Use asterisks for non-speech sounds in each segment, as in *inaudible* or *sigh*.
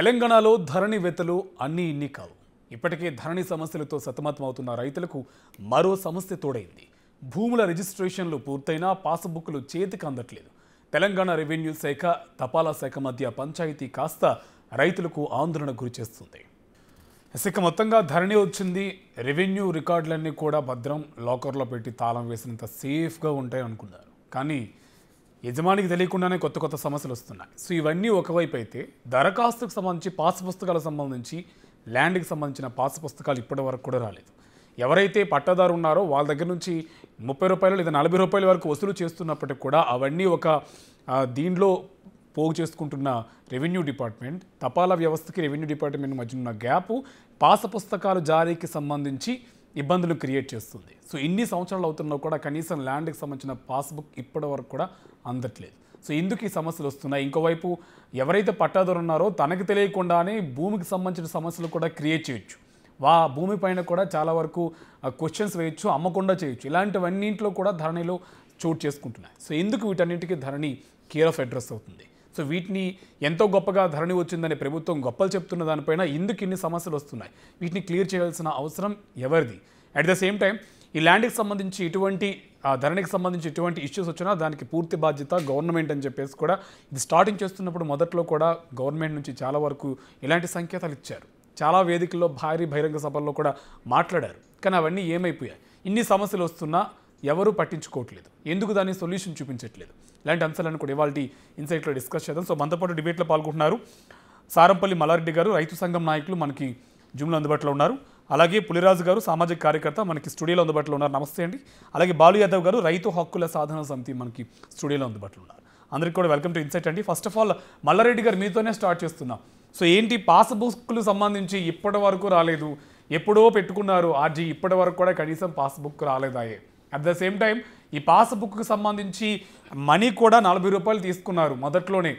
తెలంగాణలో ధరణి వెతలు అన్నీ ఇన్ని కావు ఇప్పటికే ధరణి సమస్యలతో సతమతమవుతున్న రైతులకు మరో సమస్య తోడైంది భూముల రిజిస్ట్రేషన్లు పూర్తయినా పాస్బుక్లు చేతికి అందట్లేదు తెలంగాణ రెవెన్యూ శాఖ తపాలా శాఖ మధ్య పంచాయతీ కాస్త రైతులకు ఆందోళన గురి చేస్తుంది ఇక మొత్తంగా ధరణి వచ్చింది రెవెన్యూ రికార్డులన్నీ కూడా భద్రం లాకర్లో పెట్టి తాళం వేసినంత సేఫ్గా ఉంటాయనుకున్నారు అనుకున్నారు కానీ యజమానికి తెలియకుండానే కొత్త కొత్త సమస్యలు వస్తున్నాయి సో ఇవన్నీ ఒకవైపు అయితే దరఖాస్తుకు సంబంధించి పాస్ పుస్తకాలకు సంబంధించి ల్యాండ్కి సంబంధించిన పాస్ పుస్తకాలు ఇప్పటి వరకు కూడా రాలేదు ఎవరైతే పట్టాదారు ఉన్నారో వాళ్ళ దగ్గర నుంచి ముప్పై రూపాయలు లేదా నలభై రూపాయల వరకు వసూలు చేస్తున్నప్పటికీ కూడా అవన్నీ ఒక దీనిలో పోగు చేసుకుంటున్న రెవెన్యూ డిపార్ట్మెంట్ తపాలా వ్యవస్థకి రెవెన్యూ డిపార్ట్మెంట్ మధ్య ఉన్న గ్యాప్ పాస పుస్తకాలు జారీకి సంబంధించి ఇబ్బందులు క్రియేట్ చేస్తుంది సో ఇన్ని సంవత్సరాలు అవుతున్నా కూడా కనీసం ల్యాండ్కి సంబంధించిన పాస్బుక్ ఇప్పటి వరకు కూడా అందట్లేదు సో ఎందుకు ఈ సమస్యలు వస్తున్నాయి ఇంకోవైపు ఎవరైతే పట్టాదారు ఉన్నారో తనకు తెలియకుండానే భూమికి సంబంధించిన సమస్యలు కూడా క్రియేట్ చేయొచ్చు వా భూమి పైన కూడా చాలా వరకు క్వశ్చన్స్ వేయొచ్చు అమ్మకుండా చేయొచ్చు ఇలాంటివన్నింటిలో కూడా ధరణిలో చోటు చేసుకుంటున్నాయి సో ఎందుకు వీటన్నింటికి ధరణి కేర్ ఆఫ్ అడ్రస్ అవుతుంది సో వీటిని ఎంతో గొప్పగా ధరణి వచ్చిందని ప్రభుత్వం గొప్పలు చెప్తున్న దానిపైన ఇందుకు ఇన్ని సమస్యలు వస్తున్నాయి వీటిని క్లియర్ చేయాల్సిన అవసరం ఎవరిది అట్ ద సేమ్ టైం ఈ ల్యాండ్కి సంబంధించి ఇటువంటి ధరణికి సంబంధించి ఎటువంటి ఇష్యూస్ వచ్చినా దానికి పూర్తి బాధ్యత గవర్నమెంట్ అని చెప్పేసి కూడా ఇది స్టార్టింగ్ చేస్తున్నప్పుడు మొదట్లో కూడా గవర్నమెంట్ నుంచి చాలా వరకు ఇలాంటి సంకేతాలు ఇచ్చారు చాలా వేదికల్లో భారీ బహిరంగ సభల్లో కూడా మాట్లాడారు కానీ అవన్నీ ఏమైపోయాయి ఇన్ని సమస్యలు వస్తున్నా ఎవరూ పట్టించుకోవట్లేదు ఎందుకు దాని సొల్యూషన్ చూపించట్లేదు ఇలాంటి అంశాలను కూడా ఇవాళ ఇన్సైట్లో డిస్కస్ చేద్దాం సో మనతో పాటు డిబేట్లో పాల్గొంటున్నారు సారంపల్లి మల్లారెడ్డి గారు రైతు సంఘం నాయకులు మనకి జూమ్లో అందుబాటులో ఉన్నారు అలాగే పులిరాజు గారు సామాజిక కార్యకర్త మనకి స్టూడియోలో అందుబాటులో ఉన్నారు నమస్తే అండి అలాగే బాలు యాదవ్ గారు రైతు హక్కుల సాధన సమితి మనకి స్టూడియోలో అందుబాటులో ఉన్నారు అందరికీ కూడా వెల్కమ్ టు ఇన్సైట్ అండి ఫస్ట్ ఆఫ్ ఆల్ మల్లారెడ్డి గారు మీతోనే స్టార్ట్ చేస్తున్నాం సో ఏంటి పాస్ సంబంధించి ఇప్పటి వరకు రాలేదు ఎప్పుడో పెట్టుకున్నారు ఆర్జీ ఇప్పటి వరకు కూడా కనీసం పాస్ బుక్ రాలేదాయే అట్ ద సేమ్ టైం ఈ పాస్బుక్కి సంబంధించి మనీ కూడా నలభై రూపాయలు తీసుకున్నారు మొదట్లోనే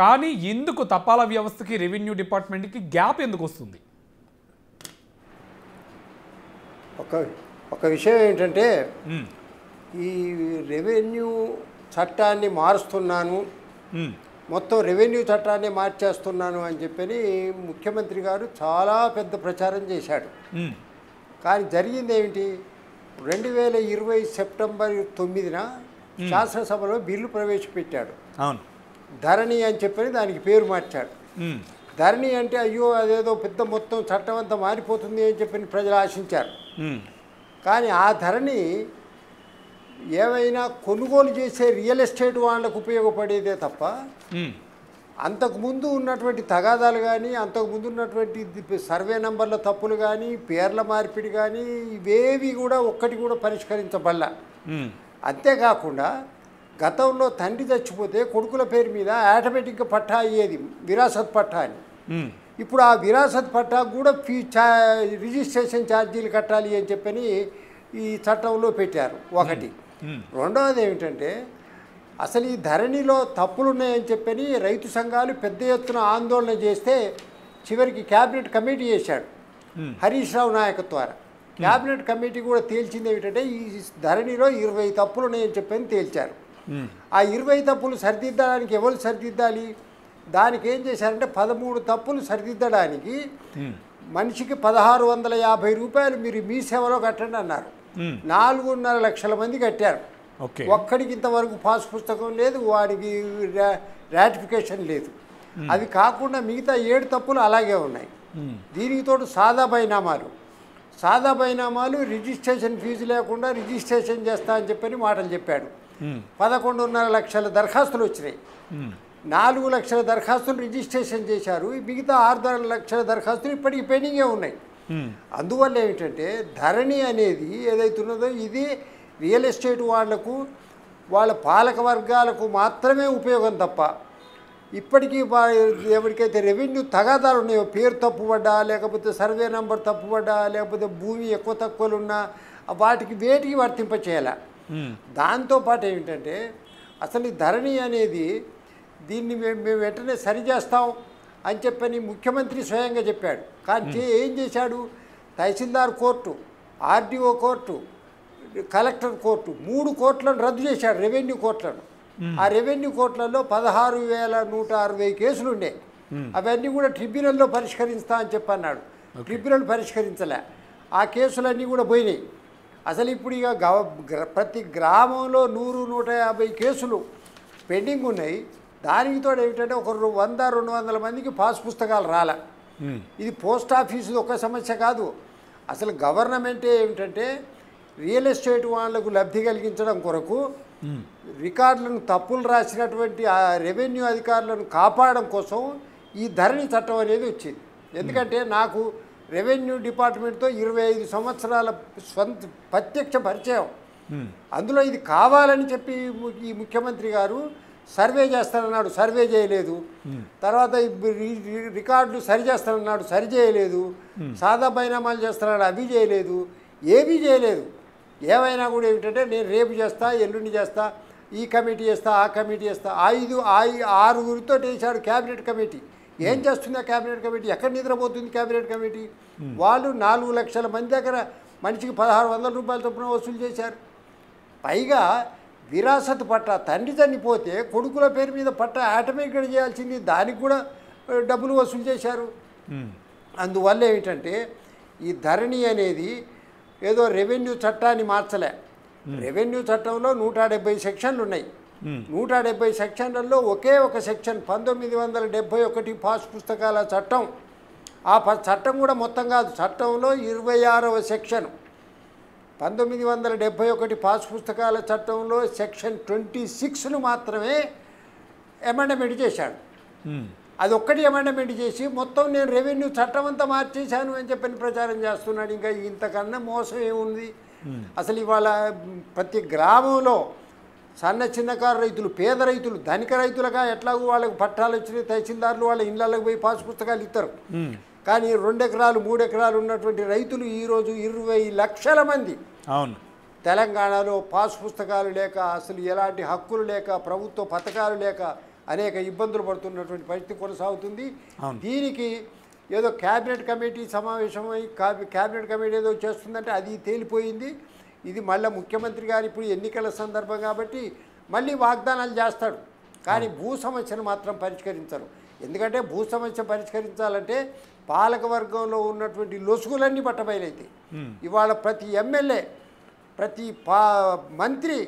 కానీ ఎందుకు తపాలా వ్యవస్థకి రెవెన్యూ డిపార్ట్మెంట్కి గ్యాప్ ఎందుకు వస్తుంది ఒక ఒక విషయం ఏంటంటే ఈ రెవెన్యూ చట్టాన్ని మారుస్తున్నాను మొత్తం రెవెన్యూ చట్టాన్ని మార్చేస్తున్నాను అని చెప్పని ముఖ్యమంత్రి గారు చాలా పెద్ద ప్రచారం చేశాడు కానీ జరిగింది ఏమిటి రెండు వేల ఇరవై సెప్టెంబర్ తొమ్మిదిన శాసనసభలో బిల్లు ప్రవేశపెట్టాడు అవును ధరణి అని చెప్పని దానికి పేరు మార్చాడు ధరణి అంటే అయ్యో అదేదో పెద్ద మొత్తం చట్టం అంతా మారిపోతుంది అని చెప్పి ప్రజలు ఆశించారు కానీ ఆ ధరణి ఏమైనా కొనుగోలు చేసే రియల్ ఎస్టేట్ వాళ్ళకు ఉపయోగపడేదే తప్ప అంతకుముందు ఉన్నటువంటి తగాదాలు కానీ అంతకుముందు ఉన్నటువంటి సర్వే నంబర్ల తప్పులు కానీ పేర్ల మార్పిడి కానీ ఇవేవి కూడా ఒక్కటి కూడా పరిష్కరించబడ్డ అంతేకాకుండా గతంలో తండ్రి చచ్చిపోతే కొడుకుల పేరు మీద ఆటోమేటిక్గా పట్టా అయ్యేది విరాసత్ పట్టా అని ఇప్పుడు ఆ విరాసత్ పట్టా కూడా ఫీ రిజిస్ట్రేషన్ ఛార్జీలు కట్టాలి అని చెప్పని ఈ చట్టంలో పెట్టారు ఒకటి రెండవది ఏమిటంటే అసలు ఈ ధరణిలో తప్పులున్నాయని చెప్పని రైతు సంఘాలు పెద్ద ఎత్తున ఆందోళన చేస్తే చివరికి క్యాబినెట్ కమిటీ చేశాడు హరీష్ రావు నాయకత్వ ద్వారా క్యాబినెట్ కమిటీ కూడా తేల్చింది ఏమిటంటే ఈ ధరణిలో ఇరవై తప్పులు ఉన్నాయని చెప్పని తేల్చారు ఆ ఇరవై తప్పులు సరిదిద్దడానికి ఎవరు సరిదిద్దాలి దానికి ఏం చేశారంటే పదమూడు తప్పులు సరిదిద్దడానికి మనిషికి పదహారు వందల యాభై రూపాయలు మీరు మీ సేవలో కట్టండి అన్నారు నాలుగున్నర లక్షల మంది కట్టారు ఒక్కడికి ఇంతవరకు పాస్ పుస్తకం లేదు వాడికి రాటిఫికేషన్ లేదు అది కాకుండా మిగతా ఏడు తప్పులు అలాగే ఉన్నాయి దీనికి తోడు సాదా బైనామాలు సాదా బైనామాలు రిజిస్ట్రేషన్ ఫీజు లేకుండా రిజిస్ట్రేషన్ చేస్తా అని చెప్పని మాటలు చెప్పాడు పదకొండున్నర లక్షల దరఖాస్తులు వచ్చినాయి నాలుగు లక్షల దరఖాస్తులు రిజిస్ట్రేషన్ చేశారు మిగతా ఆరు లక్షల దరఖాస్తులు ఇప్పటికి పెండింగే ఉన్నాయి అందువల్ల ఏమిటంటే ధరణి అనేది ఏదైతే ఉన్నదో ఇది రియల్ ఎస్టేట్ వాళ్లకు వాళ్ళ పాలక వర్గాలకు మాత్రమే ఉపయోగం తప్ప ఇప్పటికీ ఎవరికైతే రెవెన్యూ తగాదాలు ఉన్నాయో పేరు తప్పుపడ్డా లేకపోతే సర్వే నెంబర్ తప్పుపడ్డా లేకపోతే భూమి ఎక్కువ తక్కువలు ఉన్నా వాటికి వేటికి వర్తింపచేయాల దాంతోపాటు ఏమిటంటే అసలు ధరణి అనేది దీన్ని మేము మేము వెంటనే సరిచేస్తాం అని చెప్పని ముఖ్యమంత్రి స్వయంగా చెప్పాడు కానీ ఏం చేశాడు tahsildar court RDO court collector court మూడు కోట్లను రద్దు చేశాడు రెవెన్యూ కోర్టులను ఆ రెవెన్యూ కోర్టులలో పదహారు వేల నూట అరవై కేసులు ఉండే అవన్నీ కూడా ట్రిబ్యునల్లో పరిష్కరిస్తా అని చెప్పన్నాడు ట్రిబ్యునల్ పరిష్కరించలే ఆ కేసులన్నీ కూడా పోయినాయి అసలు ఇప్పుడు ఇక ప్రతి గ్రామంలో నూరు నూట యాభై కేసులు పెండింగ్ ఉన్నాయి దానితో ఏమిటంటే ఒక వంద రెండు వందల మందికి పాస్ పుస్తకాలు రాలే ఇది పోస్ట్ ఆఫీసు ఒక సమస్య కాదు అసలు గవర్నమెంటే ఏమిటంటే రియల్ ఎస్టేట్ వాళ్ళకు లబ్ధి కలిగించడం కొరకు రికార్డులను తప్పులు రాసినటువంటి ఆ రెవెన్యూ అధికారులను కాపాడడం కోసం ఈ ధరణి చట్టం అనేది వచ్చింది ఎందుకంటే నాకు రెవెన్యూ డిపార్ట్మెంట్తో ఇరవై ఐదు సంవత్సరాల స్వంత ప్రత్యక్ష పరిచయం అందులో ఇది కావాలని చెప్పి ఈ ముఖ్యమంత్రి గారు సర్వే చేస్తానన్నాడు సర్వే చేయలేదు తర్వాత రికార్డులు సరి చేస్తానన్నాడు సరి చేయలేదు సాదా బైనామాలు చేస్తానన్నాడు అవి చేయలేదు ఏమీ చేయలేదు ఏమైనా కూడా ఏమిటంటే నేను రేపు చేస్తా ఎల్లుండి చేస్తా ఈ కమిటీ చేస్తా ఆ కమిటీ చేస్తా ఐదు ఆరుగురితో చేశాడు క్యాబినెట్ కమిటీ ఏం చేస్తుంది ఆ క్యాబినెట్ కమిటీ ఎక్కడ నిద్రపోతుంది క్యాబినెట్ కమిటీ వాళ్ళు నాలుగు లక్షల మంది దగ్గర మనిషికి పదహారు వందల రూపాయల చొప్పున వసూలు చేశారు పైగా విరాసత్ పట్ట తండ్రి చనిపోతే కొడుకుల పేరు మీద పట్ట ఆటోమేటిక్గా చేయాల్సింది దానికి కూడా డబ్బులు వసూలు చేశారు అందువల్ల ఏమిటంటే ఈ ధరణి అనేది ఏదో రెవెన్యూ చట్టాన్ని మార్చలే రెవెన్యూ చట్టంలో నూట డెబ్బై సెక్షన్లు ఉన్నాయి నూట డెబ్బై సెక్షన్లలో ఒకే ఒక సెక్షన్ పంతొమ్మిది వందల డెబ్బై ఒకటి పాస్ పుస్తకాల చట్టం ఆ ప చట్టం కూడా మొత్తం కాదు చట్టంలో ఇరవై ఆరవ సెక్షన్ పంతొమ్మిది వందల డెబ్బై ఒకటి పాస్ పుస్తకాల చట్టంలో సెక్షన్ ట్వంటీ సిక్స్ను మాత్రమే ఎమండమెంట్ చేశాడు అది ఒక్కటి అమెండమెంట్ చేసి మొత్తం నేను రెవెన్యూ చట్టం అంతా మార్చేశాను అని చెప్పని ప్రచారం చేస్తున్నాడు ఇంకా ఇంతకన్నా మోసం ఏముంది అసలు ఇవాళ ప్రతి గ్రామంలో సన్న చిన్నకారు రైతులు పేద రైతులు ధనిక రైతులుగా ఎట్లాగూ వాళ్ళకు పట్టాలు వచ్చినాయి తహసీల్దారులు వాళ్ళ ఇళ్ళకి పోయి పాసు పుస్తకాలు ఇస్తారు కానీ రెండు ఎకరాలు మూడు ఎకరాలు ఉన్నటువంటి రైతులు ఈరోజు ఇరవై లక్షల మంది అవును తెలంగాణలో పాస్ పుస్తకాలు లేక అసలు ఎలాంటి హక్కులు లేక ప్రభుత్వ పథకాలు లేక అనేక ఇబ్బందులు పడుతున్నటువంటి పరిస్థితి కొనసాగుతుంది దీనికి ఏదో క్యాబినెట్ కమిటీ సమావేశమై క్యాబినెట్ కమిటీ ఏదో చేస్తుందంటే అది తేలిపోయింది ఇది మళ్ళీ ముఖ్యమంత్రి గారు ఇప్పుడు ఎన్నికల సందర్భం కాబట్టి మళ్ళీ వాగ్దానాలు చేస్తాడు కానీ భూ సమస్యను మాత్రం పరిష్కరించరు ఎందుకంటే భూ సమస్య పరిష్కరించాలంటే పాలకవర్గంలో ఉన్నటువంటి లొసుగులన్నీ పట్టబయలైతాయి ఇవాళ ప్రతి ఎమ్మెల్యే ప్రతి పా మంత్రి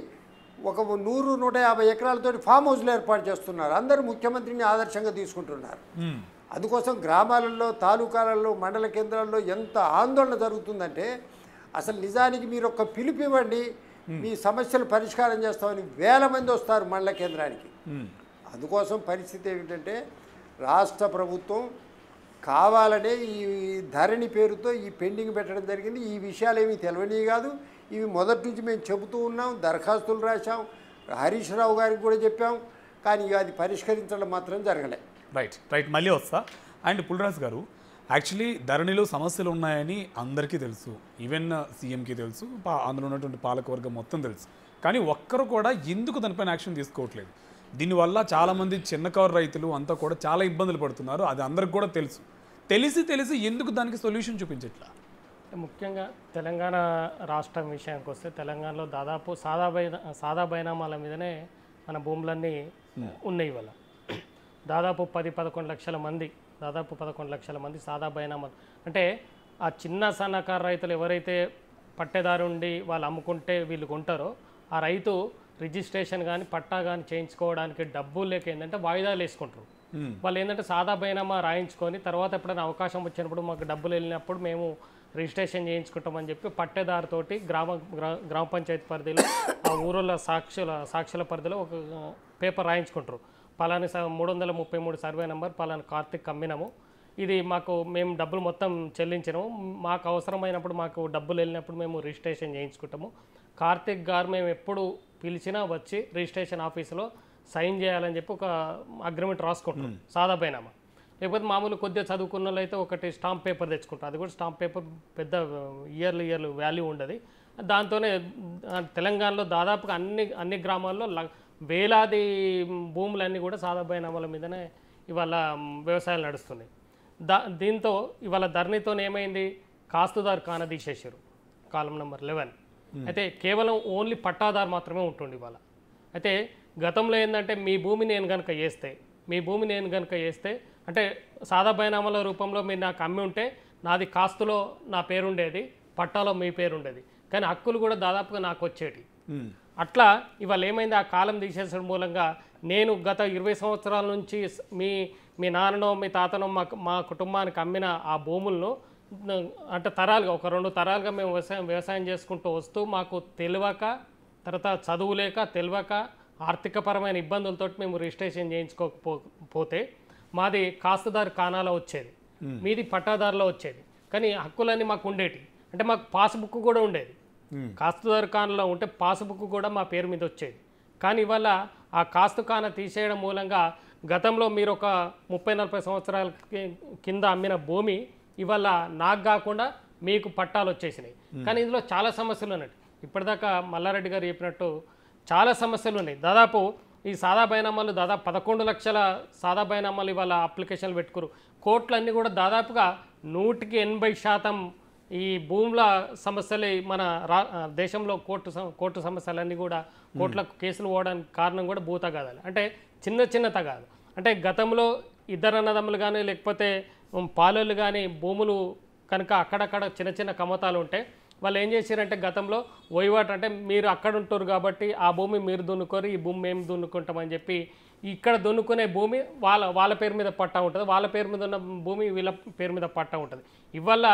ఒక నూరు నూట యాభై ఎకరాలతో ఫామ్ హౌస్లు ఏర్పాటు చేస్తున్నారు అందరూ ముఖ్యమంత్రిని ఆదర్శంగా తీసుకుంటున్నారు అందుకోసం గ్రామాలలో తాలూకాలలో మండల కేంద్రాల్లో ఎంత ఆందోళన జరుగుతుందంటే అసలు నిజానికి మీరు ఒక పిలుపు ఇవ్వండి మీ సమస్యలు పరిష్కారం చేస్తామని వేల మంది వస్తారు మండల కేంద్రానికి అందుకోసం పరిస్థితి ఏమిటంటే రాష్ట్ర ప్రభుత్వం కావాలనే ఈ ధరణి పేరుతో ఈ పెండింగ్ పెట్టడం జరిగింది ఈ విషయాలు ఏమీ తెలియనివి కాదు ఇవి మొదటి నుంచి మేము చెబుతూ ఉన్నాం దరఖాస్తులు రాశాం హరీష్ రావు గారికి కూడా చెప్పాం కానీ అది పరిష్కరించడం మాత్రం జరగలే రైట్ రైట్ మళ్ళీ వస్తా అండ్ పుల్రాజ్ గారు యాక్చువల్లీ ధరణిలో సమస్యలు ఉన్నాయని అందరికీ తెలుసు ఈవెన్ సీఎంకి తెలుసు అందులో ఉన్నటువంటి పాలకవర్గం మొత్తం తెలుసు కానీ ఒక్కరు కూడా ఎందుకు దానిపైన యాక్షన్ తీసుకోవట్లేదు దీనివల్ల చాలామంది చిన్నకారు రైతులు అంతా కూడా చాలా ఇబ్బందులు పడుతున్నారు అది అందరికి కూడా తెలుసు తెలిసి తెలిసి ఎందుకు దానికి సొల్యూషన్ చూపించట్లా ముఖ్యంగా తెలంగాణ రాష్ట్రం విషయానికి వస్తే తెలంగాణలో దాదాపు సాదా బై సాదా బైనామాల మీదనే మన భూములన్నీ ఉన్నాయి ఇవాళ దాదాపు పది పదకొండు లక్షల మంది దాదాపు పదకొండు లక్షల మంది సాదా బైనామాలు అంటే ఆ చిన్న సన్నకారు రైతులు ఎవరైతే పట్టేదారు ఉండి వాళ్ళు అమ్ముకుంటే వీళ్ళు కొంటారో ఆ రైతు రిజిస్ట్రేషన్ కానీ పట్టా కానీ చేయించుకోవడానికి డబ్బు లేక ఏంటంటే వాయిదాలు వేసుకుంటారు Hmm. వాళ్ళు ఏంటంటే సాదా బైనామా రాయించుకొని తర్వాత ఎప్పుడైనా అవకాశం వచ్చినప్పుడు మాకు డబ్బులు వెళ్ళినప్పుడు మేము రిజిస్ట్రేషన్ చేయించుకుంటామని చెప్పి పట్టేదారితోటి గ్రామ గ్రామ పంచాయతీ పరిధిలో ఆ ఊరిలో సాక్షుల సాక్షుల పరిధిలో ఒక పేపర్ రాయించుకుంటారు పలాని మూడు వందల ముప్పై మూడు సర్వే నెంబర్ పలాని కార్తిక్ అమ్మినాము ఇది మాకు మేము డబ్బులు మొత్తం చెల్లించినాము మాకు అవసరమైనప్పుడు మాకు డబ్బులు వెళ్ళినప్పుడు మేము రిజిస్ట్రేషన్ చేయించుకుంటాము కార్తిక్ గారు మేము ఎప్పుడు పిలిచినా వచ్చి రిజిస్ట్రేషన్ ఆఫీసులో సైన్ చేయాలని చెప్పి ఒక అగ్రిమెంట్ రాసుకుంటాం సాదా పైనామా లేకపోతే మామూలు కొద్దిగా చదువుకున్న వాళ్ళైతే ఒకటి స్టాంప్ పేపర్ తెచ్చుకుంటారు అది కూడా స్టాంప్ పేపర్ పెద్ద ఇయర్లు uh, ఇయర్లు వాల్యూ ఉండదు దాంతోనే తెలంగాణలో దాదాపుగా అన్ని అన్ని గ్రామాల్లో వేలాది భూములన్నీ కూడా సాదాబాయి నమల మీదనే ఇవాళ వ్యవసాయాలు నడుస్తున్నాయి దా దీంతో ఇవాళ ధరణితో ఏమైంది కాస్తుదారు కానదీసేశారు కాలం నెంబర్ లెవెన్ అయితే కేవలం ఓన్లీ పట్టాదారు మాత్రమే ఉంటుంది ఇవాళ అయితే గతంలో ఏంటంటే మీ భూమి నేను కనుక చేస్తే మీ భూమి నేను కనుక చేస్తే అంటే సాదా బైనామాల రూపంలో మీరు నాకు అమ్మి ఉంటే నాది కాస్తులో నా పేరుండేది పట్టాలో మీ పేరుండేది కానీ హక్కులు కూడా దాదాపుగా నాకు వచ్చేటి అట్లా ఇవాళ ఏమైంది ఆ కాలం తీసేసిన మూలంగా నేను గత ఇరవై సంవత్సరాల నుంచి మీ మీ నాన్ననో మీ తాతనో మా మా కుటుంబానికి అమ్మిన ఆ భూములను అంటే తరాలుగా ఒక రెండు తరాలుగా మేము వ్యవసాయం వ్యవసాయం చేసుకుంటూ వస్తూ మాకు తెలియక తర్వాత చదువు లేక తెలియక ఆర్థికపరమైన ఇబ్బందులతో మేము రిజిస్ట్రేషన్ చేయించుకోకపోతే మాది కాస్తుదారు కాణాలో వచ్చేది మీది పట్టాదారులో వచ్చేది కానీ హక్కులన్నీ మాకు ఉండేటి అంటే మాకు పాస్బుక్ కూడా ఉండేది కాస్తుదారు కాణలో ఉంటే పాస్బుక్ కూడా మా పేరు మీద వచ్చేది కానీ ఇవాళ ఆ కాస్తు కాన తీసేయడం మూలంగా గతంలో మీరు ఒక ముప్పై నలభై సంవత్సరాల కింద అమ్మిన భూమి ఇవాళ నాకు కాకుండా మీకు పట్టాలు వచ్చేసినాయి కానీ ఇందులో చాలా సమస్యలు ఉన్నాయి ఇప్పటిదాకా మల్లారెడ్డి గారు చెప్పినట్టు చాలా సమస్యలు ఉన్నాయి దాదాపు ఈ సాదా బయనామాలు దాదాపు పదకొండు లక్షల సాదా బయనామాలు ఇవాళ అప్లికేషన్లు పెట్టుకురు కోట్లన్నీ కూడా దాదాపుగా నూటికి ఎనభై శాతం ఈ భూముల సమస్యలే మన రా దేశంలో కోర్టు కోర్టు సమస్యలన్నీ కూడా కోర్టులకు కేసులు పోవడానికి కారణం కూడా భూ తగాదాలు అంటే చిన్న చిన్న తగాదు అంటే గతంలో ఇద్దరు అన్నదమ్ములు కానీ లేకపోతే పాలోళ్ళు కానీ భూములు కనుక అక్కడక్కడ చిన్న చిన్న కమతాలు ఉంటాయి వాళ్ళు ఏం చేశారంటే గతంలో వహివాటు అంటే మీరు అక్కడ ఉంటారు కాబట్టి ఆ భూమి మీరు దున్నుకోరు ఈ భూమి మేము దున్నుకుంటామని చెప్పి ఇక్కడ దున్నుకునే భూమి వాళ్ళ వాళ్ళ పేరు మీద పట్టా ఉంటుంది వాళ్ళ పేరు మీద ఉన్న భూమి వీళ్ళ పేరు మీద పట్టా ఉంటుంది ఇవల్ల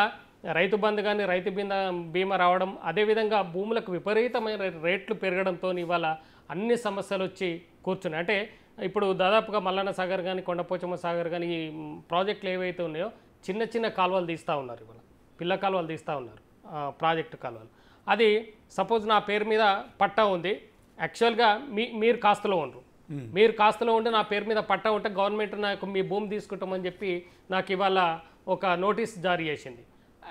రైతు బంధు కానీ రైతు బింద బీమా రావడం అదేవిధంగా భూములకు విపరీతమైన రేట్లు పెరగడంతో ఇవాళ అన్ని సమస్యలు వచ్చి కూర్చున్నాయి అంటే ఇప్పుడు దాదాపుగా మల్లన్న సాగర్ కానీ కొండపోచమ్మ సాగర్ కానీ ఈ ప్రాజెక్టులు ఏవైతే ఉన్నాయో చిన్న చిన్న కాలువలు తీస్తూ ఉన్నారు ఇవాళ పిల్ల కాలువలు తీస్తూ ఉన్నారు ప్రాజెక్టు కలవాలి అది సపోజ్ నా పేరు మీద పట్టా ఉంది యాక్చువల్గా మీ మీరు కాస్తలో ఉండరు మీరు కాస్తలో ఉండి నా పేరు మీద పట్టా ఉంటే గవర్నమెంట్ నాకు మీ భూమి తీసుకుంటామని చెప్పి నాకు ఇవాళ ఒక నోటీస్ జారీ చేసింది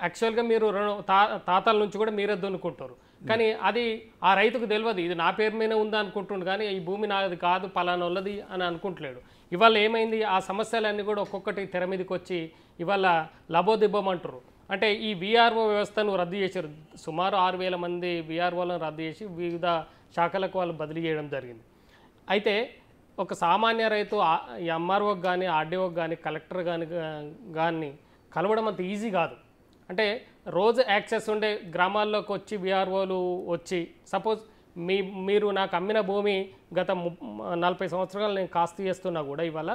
యాక్చువల్గా మీరు తా తాతల నుంచి కూడా మీరే దున్నుకుంటారు కానీ అది ఆ రైతుకు తెలియదు ఇది నా పేరు మీద ఉందా అనుకుంటుండు కానీ ఈ భూమి నాది కాదు ఉన్నది అని అనుకుంటలేడు ఇవాళ ఏమైంది ఆ సమస్యలన్నీ కూడా ఒక్కొక్కటి తెర మీదకి వచ్చి ఇవాళ లబోదిబ్బమంటారు అంటే ఈ బీఆర్ఓ వ్యవస్థను రద్దు చేశారు సుమారు ఆరు వేల మంది బీఆర్ఓలను రద్దు చేసి వివిధ శాఖలకు వాళ్ళు బదిలీ చేయడం జరిగింది అయితే ఒక సామాన్య రైతు ఎంఆర్ఓకి కానీ ఆర్డీఓకి కానీ కలెక్టర్ కానీ కానీ కలవడం అంత ఈజీ కాదు అంటే రోజు యాక్సెస్ ఉండే గ్రామాల్లోకి వచ్చి బీఆర్ఓలు వచ్చి సపోజ్ మీ మీరు నాకు అమ్మిన భూమి గత నలభై సంవత్సరాలు నేను కాస్త చేస్తున్నా కూడా ఇవాళ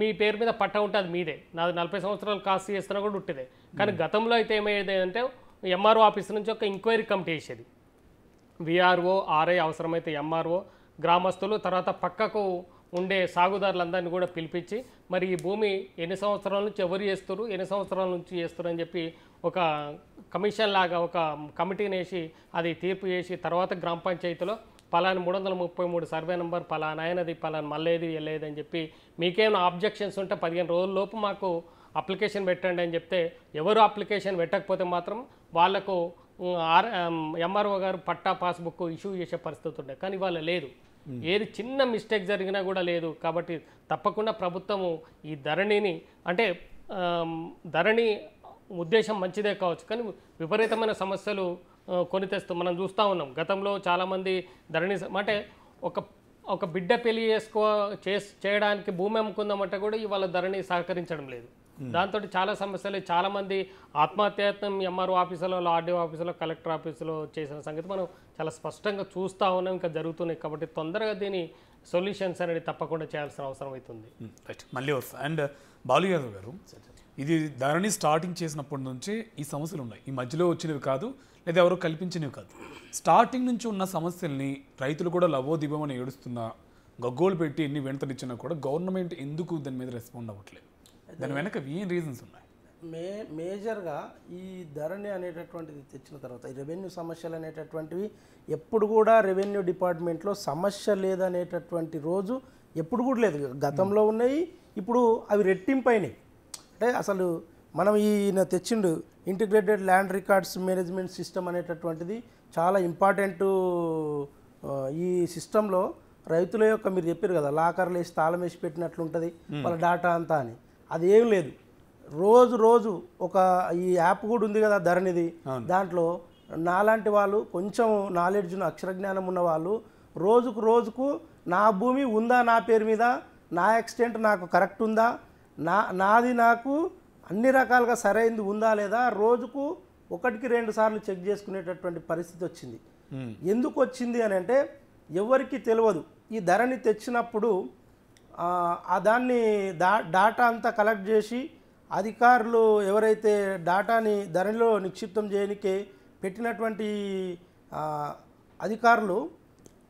మీ పేరు మీద పట్ట ఉంటుంది మీదే నాది నలభై సంవత్సరాలు కాస్ట్ చేస్తున్నా కూడా ఉట్టిదే కానీ గతంలో అయితే ఏమయ్యేది అంటే ఎంఆర్ఓ ఆఫీస్ నుంచి ఒక ఎంక్వైరీ కమిటీ వేసేది విఆర్ఓ ఆర్ఐ అవసరమైతే ఎంఆర్ఓ గ్రామస్తులు తర్వాత పక్కకు ఉండే సాగుదారులందరినీ కూడా పిలిపించి మరి ఈ భూమి ఎన్ని సంవత్సరాల నుంచి ఎవరు చేస్తారు ఎన్ని సంవత్సరాల నుంచి చేస్తారు అని చెప్పి ఒక కమిషన్ లాగా ఒక కమిటీని వేసి అది తీర్పు చేసి తర్వాత గ్రామ పంచాయతీలో పలానా మూడు వందల ముప్పై మూడు సర్వే నెంబర్ పలానా అయినది పలానా మళ్ళేది వెళ్ళేది అని చెప్పి మీకేమైనా ఆబ్జెక్షన్స్ ఉంటే పదిహేను రోజుల లోపు మాకు అప్లికేషన్ పెట్టండి అని చెప్తే ఎవరు అప్లికేషన్ పెట్టకపోతే మాత్రం వాళ్లకు ఆర్ ఎంఆర్ఓ గారు పట్టా పాస్బుక్ ఇష్యూ చేసే పరిస్థితి ఉండే కానీ వాళ్ళు లేదు ఏది చిన్న మిస్టేక్ జరిగినా కూడా లేదు కాబట్టి తప్పకుండా ప్రభుత్వము ఈ ధరణిని అంటే ధరణి ఉద్దేశం మంచిదే కావచ్చు కానీ విపరీతమైన సమస్యలు కొని తెస్తూ మనం చూస్తూ ఉన్నాం గతంలో చాలామంది ధరణి అంటే ఒక ఒక బిడ్డ పెళ్లి చేసుకో చేయడానికి భూమి అమ్ముకుందామంటే కూడా ఇవాళ ధరణి సహకరించడం లేదు దాంతో చాలా సమస్యలు చాలామంది ఆత్మహత్యాత్మ ఎంఆర్ఓ ఆఫీసులో ఆర్డీఓ ఆఫీసులో కలెక్టర్ ఆఫీసులో చేసిన సంగతి మనం చాలా స్పష్టంగా చూస్తూ ఉన్నాం ఇంకా జరుగుతున్నాయి కాబట్టి తొందరగా దీని సొల్యూషన్స్ అనేది తప్పకుండా చేయాల్సిన అవసరం అవుతుంది రైట్ మళ్ళీ వస్తా అండ్ బాలు యాదవ్ గారు ఇది ధరణి స్టార్టింగ్ చేసినప్పటి నుంచే ఈ సమస్యలు ఉన్నాయి ఈ మధ్యలో వచ్చినవి కాదు లేదా ఎవరో కల్పించినవి కాదు స్టార్టింగ్ నుంచి ఉన్న సమస్యల్ని రైతులు కూడా లవోదిభమని ఏడుస్తున్న గగ్గోలు పెట్టి ఎన్ని వెంటనిచ్చినా కూడా గవర్నమెంట్ ఎందుకు దాని మీద రెస్పాండ్ అవ్వట్లేదు దాని వెనక ఏం రీజన్స్ ఉన్నాయి మే మేజర్గా ఈ ధరణి అనేటటువంటిది తెచ్చిన తర్వాత ఈ రెవెన్యూ సమస్యలు అనేటటువంటివి ఎప్పుడు కూడా రెవెన్యూ డిపార్ట్మెంట్లో సమస్య లేదనేటటువంటి రోజు ఎప్పుడు కూడా లేదు గతంలో ఉన్నాయి ఇప్పుడు అవి అయినాయి అంటే అసలు మనం ఈయన తెచ్చిండు integrated land records management system అనేటటువంటిది చాలా ఇంపార్టెంట్ ఈ సిస్టంలో రైతుల యొక్క మీరు చెప్పారు కదా లాకర్లు వేసి తాళం వేసి పెట్టినట్లు ఉంటుంది వాళ్ళ డాటా అంతా అని అది ఏం లేదు రోజు రోజు ఒక ఈ యాప్ కూడా ఉంది కదా ధరనిది దాంట్లో నాలాంటి వాళ్ళు కొంచెం నాలెడ్జ్ అక్షర జ్ఞానం ఉన్న వాళ్ళు రోజుకు రోజుకు నా భూమి ఉందా నా పేరు మీద నా ఎక్స్టెంట్ నాకు కరెక్ట్ ఉందా నా నాది నాకు అన్ని రకాలుగా సరైనది ఉందా లేదా రోజుకు ఒకటికి రెండు సార్లు చెక్ చేసుకునేటటువంటి పరిస్థితి వచ్చింది ఎందుకు వచ్చింది అని అంటే ఎవరికి తెలియదు ఈ ధరని తెచ్చినప్పుడు ఆ దాన్ని డా డాటా అంతా కలెక్ట్ చేసి అధికారులు ఎవరైతే డాటాని ధరలో నిక్షిప్తం చేయడానికి పెట్టినటువంటి అధికారులు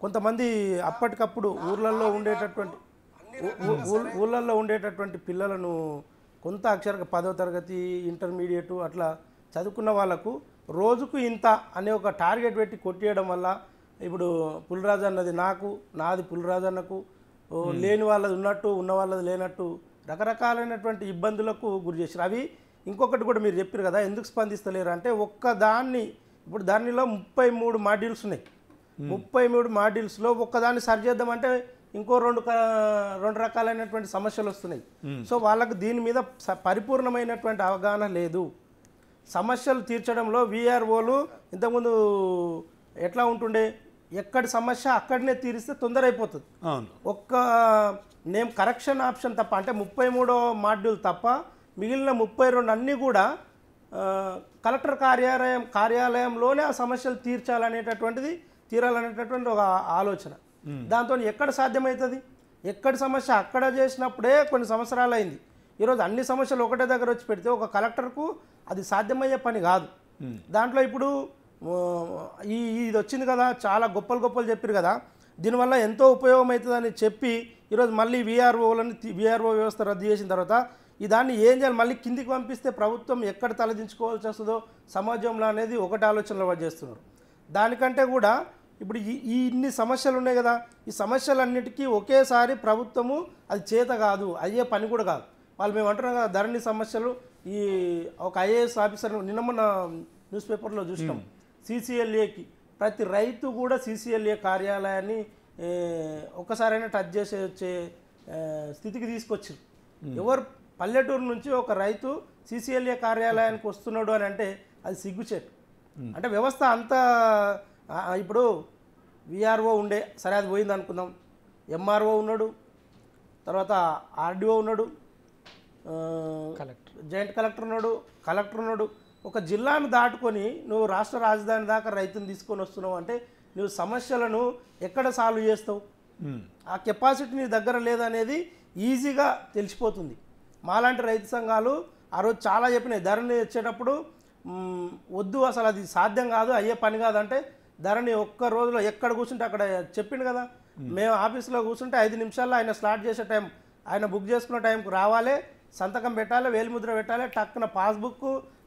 కొంతమంది అప్పటికప్పుడు ఊర్లలో ఉండేటటువంటి ఊళ్ళల్లో ఉండేటటువంటి పిల్లలను కొంత అక్షరంగా పదో తరగతి ఇంటర్మీడియట్ అట్లా చదువుకున్న వాళ్ళకు రోజుకు ఇంత అనే ఒక టార్గెట్ పెట్టి కొట్టేయడం వల్ల ఇప్పుడు పులిరాజు అన్నది నాకు నాది పులిరాజు అన్నకు లేని వాళ్ళది ఉన్నట్టు ఉన్న వాళ్ళది లేనట్టు రకరకాలైనటువంటి ఇబ్బందులకు గురి చేశారు అవి ఇంకొకటి కూడా మీరు చెప్పారు కదా ఎందుకు స్పందిస్తలేరు అంటే ఒక్క దాన్ని ఇప్పుడు దానిలో ముప్పై మూడు మాడ్యూల్స్ ఉన్నాయి ముప్పై మూడు మాడ్యూల్స్లో ఒక్కదాన్ని సరి చేద్దామంటే ఇంకో రెండు రెండు రకాలైనటువంటి సమస్యలు వస్తున్నాయి సో వాళ్ళకు దీని మీద పరిపూర్ణమైనటువంటి అవగాహన లేదు సమస్యలు తీర్చడంలో వీఆర్ఓలు ఇంతకుముందు ఎట్లా ఉంటుండే ఎక్కడి సమస్య అక్కడనే తీరిస్తే తొందర అయిపోతుంది ఒక్క నేమ్ కరెక్షన్ ఆప్షన్ తప్ప అంటే ముప్పై మూడో మాడ్యూల్ తప్ప మిగిలిన ముప్పై రెండు అన్నీ కూడా కలెక్టర్ కార్యాలయం కార్యాలయంలోనే ఆ సమస్యలు తీర్చాలనేటటువంటిది తీరాలనేటటువంటి ఒక ఆలోచన దాంతో ఎక్కడ సాధ్యమవుతుంది ఎక్కడ సమస్య అక్కడ చేసినప్పుడే కొన్ని సంవత్సరాలు అయింది ఈరోజు అన్ని సమస్యలు ఒకటే దగ్గర వచ్చి పెడితే ఒక కలెక్టర్కు అది సాధ్యమయ్యే పని కాదు దాంట్లో ఇప్పుడు ఈ ఇది వచ్చింది కదా చాలా గొప్పలు గొప్పలు చెప్పారు కదా దీనివల్ల ఎంతో ఉపయోగం అవుతుందని చెప్పి ఈరోజు మళ్ళీ విఆర్ఓలను విఆర్ఓ వ్యవస్థ రద్దు చేసిన తర్వాత ఈ దాన్ని ఏం చేయాలి మళ్ళీ కిందికి పంపిస్తే ప్రభుత్వం ఎక్కడ తలదించుకోవాల్సి వస్తుందో సమాజంలో అనేది ఒకటి ఆలోచనలు చేస్తున్నారు దానికంటే కూడా ఇప్పుడు ఈ ఇన్ని సమస్యలు ఉన్నాయి కదా ఈ సమస్యలన్నిటికీ ఒకేసారి ప్రభుత్వము అది చేత కాదు అయ్యే పని కూడా కాదు వాళ్ళు మేము అంటున్నాం కదా ధరణి సమస్యలు ఈ ఒక ఐఏఎస్ ఆఫీసర్ నిన్న మన న్యూస్ పేపర్లో చూసినాం సీసీఎల్ఏకి ప్రతి రైతు కూడా సీసీఎల్ఏ కార్యాలయాన్ని ఒక్కసారైనా టచ్ చేసే వచ్చే స్థితికి తీసుకొచ్చారు ఎవరు పల్లెటూరు నుంచి ఒక రైతు సీసీఎల్ఏ కార్యాలయానికి వస్తున్నాడు అని అంటే అది సిగ్గుచేటు అంటే వ్యవస్థ అంత ఇప్పుడు విఆర్ఓ ఉండే సరే అది పోయింది అనుకుందాం ఎంఆర్ఓ ఉన్నాడు తర్వాత ఆర్డిఓ ఉన్నాడు కలెక్టర్ జాయింట్ కలెక్టర్ ఉన్నాడు కలెక్టర్ ఉన్నాడు ఒక జిల్లాను దాటుకొని నువ్వు రాష్ట్ర రాజధాని దాకా రైతును తీసుకొని వస్తున్నావు అంటే నువ్వు సమస్యలను ఎక్కడ సాల్వ్ చేస్తావు ఆ కెపాసిటీ నీ దగ్గర లేదనేది ఈజీగా తెలిసిపోతుంది మాలాంటి రైతు సంఘాలు ఆ రోజు చాలా చెప్పినాయి ధరలు ఇచ్చేటప్పుడు వద్దు అసలు అది సాధ్యం కాదు అయ్యే పని కాదంటే ధరణి ఒక్క రోజులో ఎక్కడ కూర్చుంటే అక్కడ చెప్పిండు కదా మేము ఆఫీస్లో కూర్చుంటే ఐదు నిమిషాల్లో ఆయన స్లాట్ చేసే టైం ఆయన బుక్ చేసుకున్న టైంకు రావాలి సంతకం పెట్టాలి వేలిముద్ర పెట్టాలి టక్కున పాస్బుక్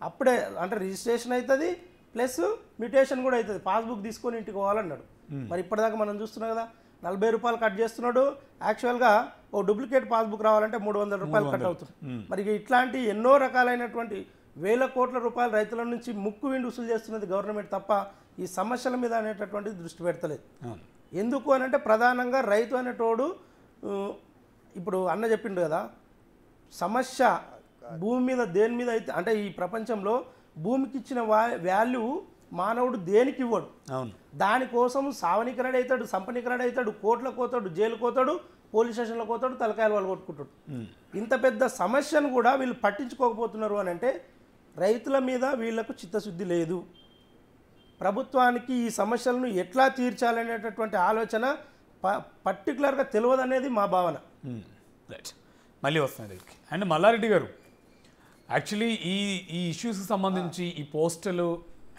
అప్పుడే అంటే రిజిస్ట్రేషన్ అవుతుంది ప్లస్ మ్యూటేషన్ కూడా అవుతుంది పాస్బుక్ తీసుకొని ఇంటికి పోవాలన్నాడు మరి ఇప్పటిదాకా మనం చూస్తున్నాం కదా నలభై రూపాయలు కట్ చేస్తున్నాడు యాక్చువల్గా ఓ డూప్లికేట్ పాస్బుక్ రావాలంటే మూడు వందల రూపాయలు కట్ అవుతుంది మరి ఇట్లాంటి ఎన్నో రకాలైనటువంటి వేల కోట్ల రూపాయలు రైతుల నుంచి ముక్కు విండి వసూలు చేస్తున్నది గవర్నమెంట్ తప్ప ఈ సమస్యల మీద అనేటటువంటిది దృష్టి పెడతలేదు ఎందుకు అని అంటే ప్రధానంగా రైతు అనేటోడు ఇప్పుడు అన్న చెప్పిండు కదా సమస్య భూమి మీద దేని మీద అయితే అంటే ఈ ప్రపంచంలో భూమికి ఇచ్చిన వాల్యూ మానవుడు దేనికి ఇవ్వడు అవును దానికోసం సావనికరాడు అవుతాడు సంపనికరాడు అవుతాడు కోట్ల కోతాడు జైలు కోతాడు పోలీస్ స్టేషన్లో కోతాడు తలకాయలు వాళ్ళు కొట్టుకుంటాడు ఇంత పెద్ద సమస్యను కూడా వీళ్ళు పట్టించుకోకపోతున్నారు అని అంటే రైతుల మీద వీళ్ళకు చిత్తశుద్ధి లేదు ప్రభుత్వానికి ఈ సమస్యలను ఎట్లా తీర్చాలనేటటువంటి ఆలోచన ప పర్టికులర్గా తెలియదనేది మా భావన రైట్ hmm. మళ్ళీ వస్తున్నాయి దగ్గరికి అండ్ మల్లారెడ్డి గారు యాక్చువల్లీ ఈ ఈ ఇష్యూస్కి సంబంధించి ఈ పోస్టులు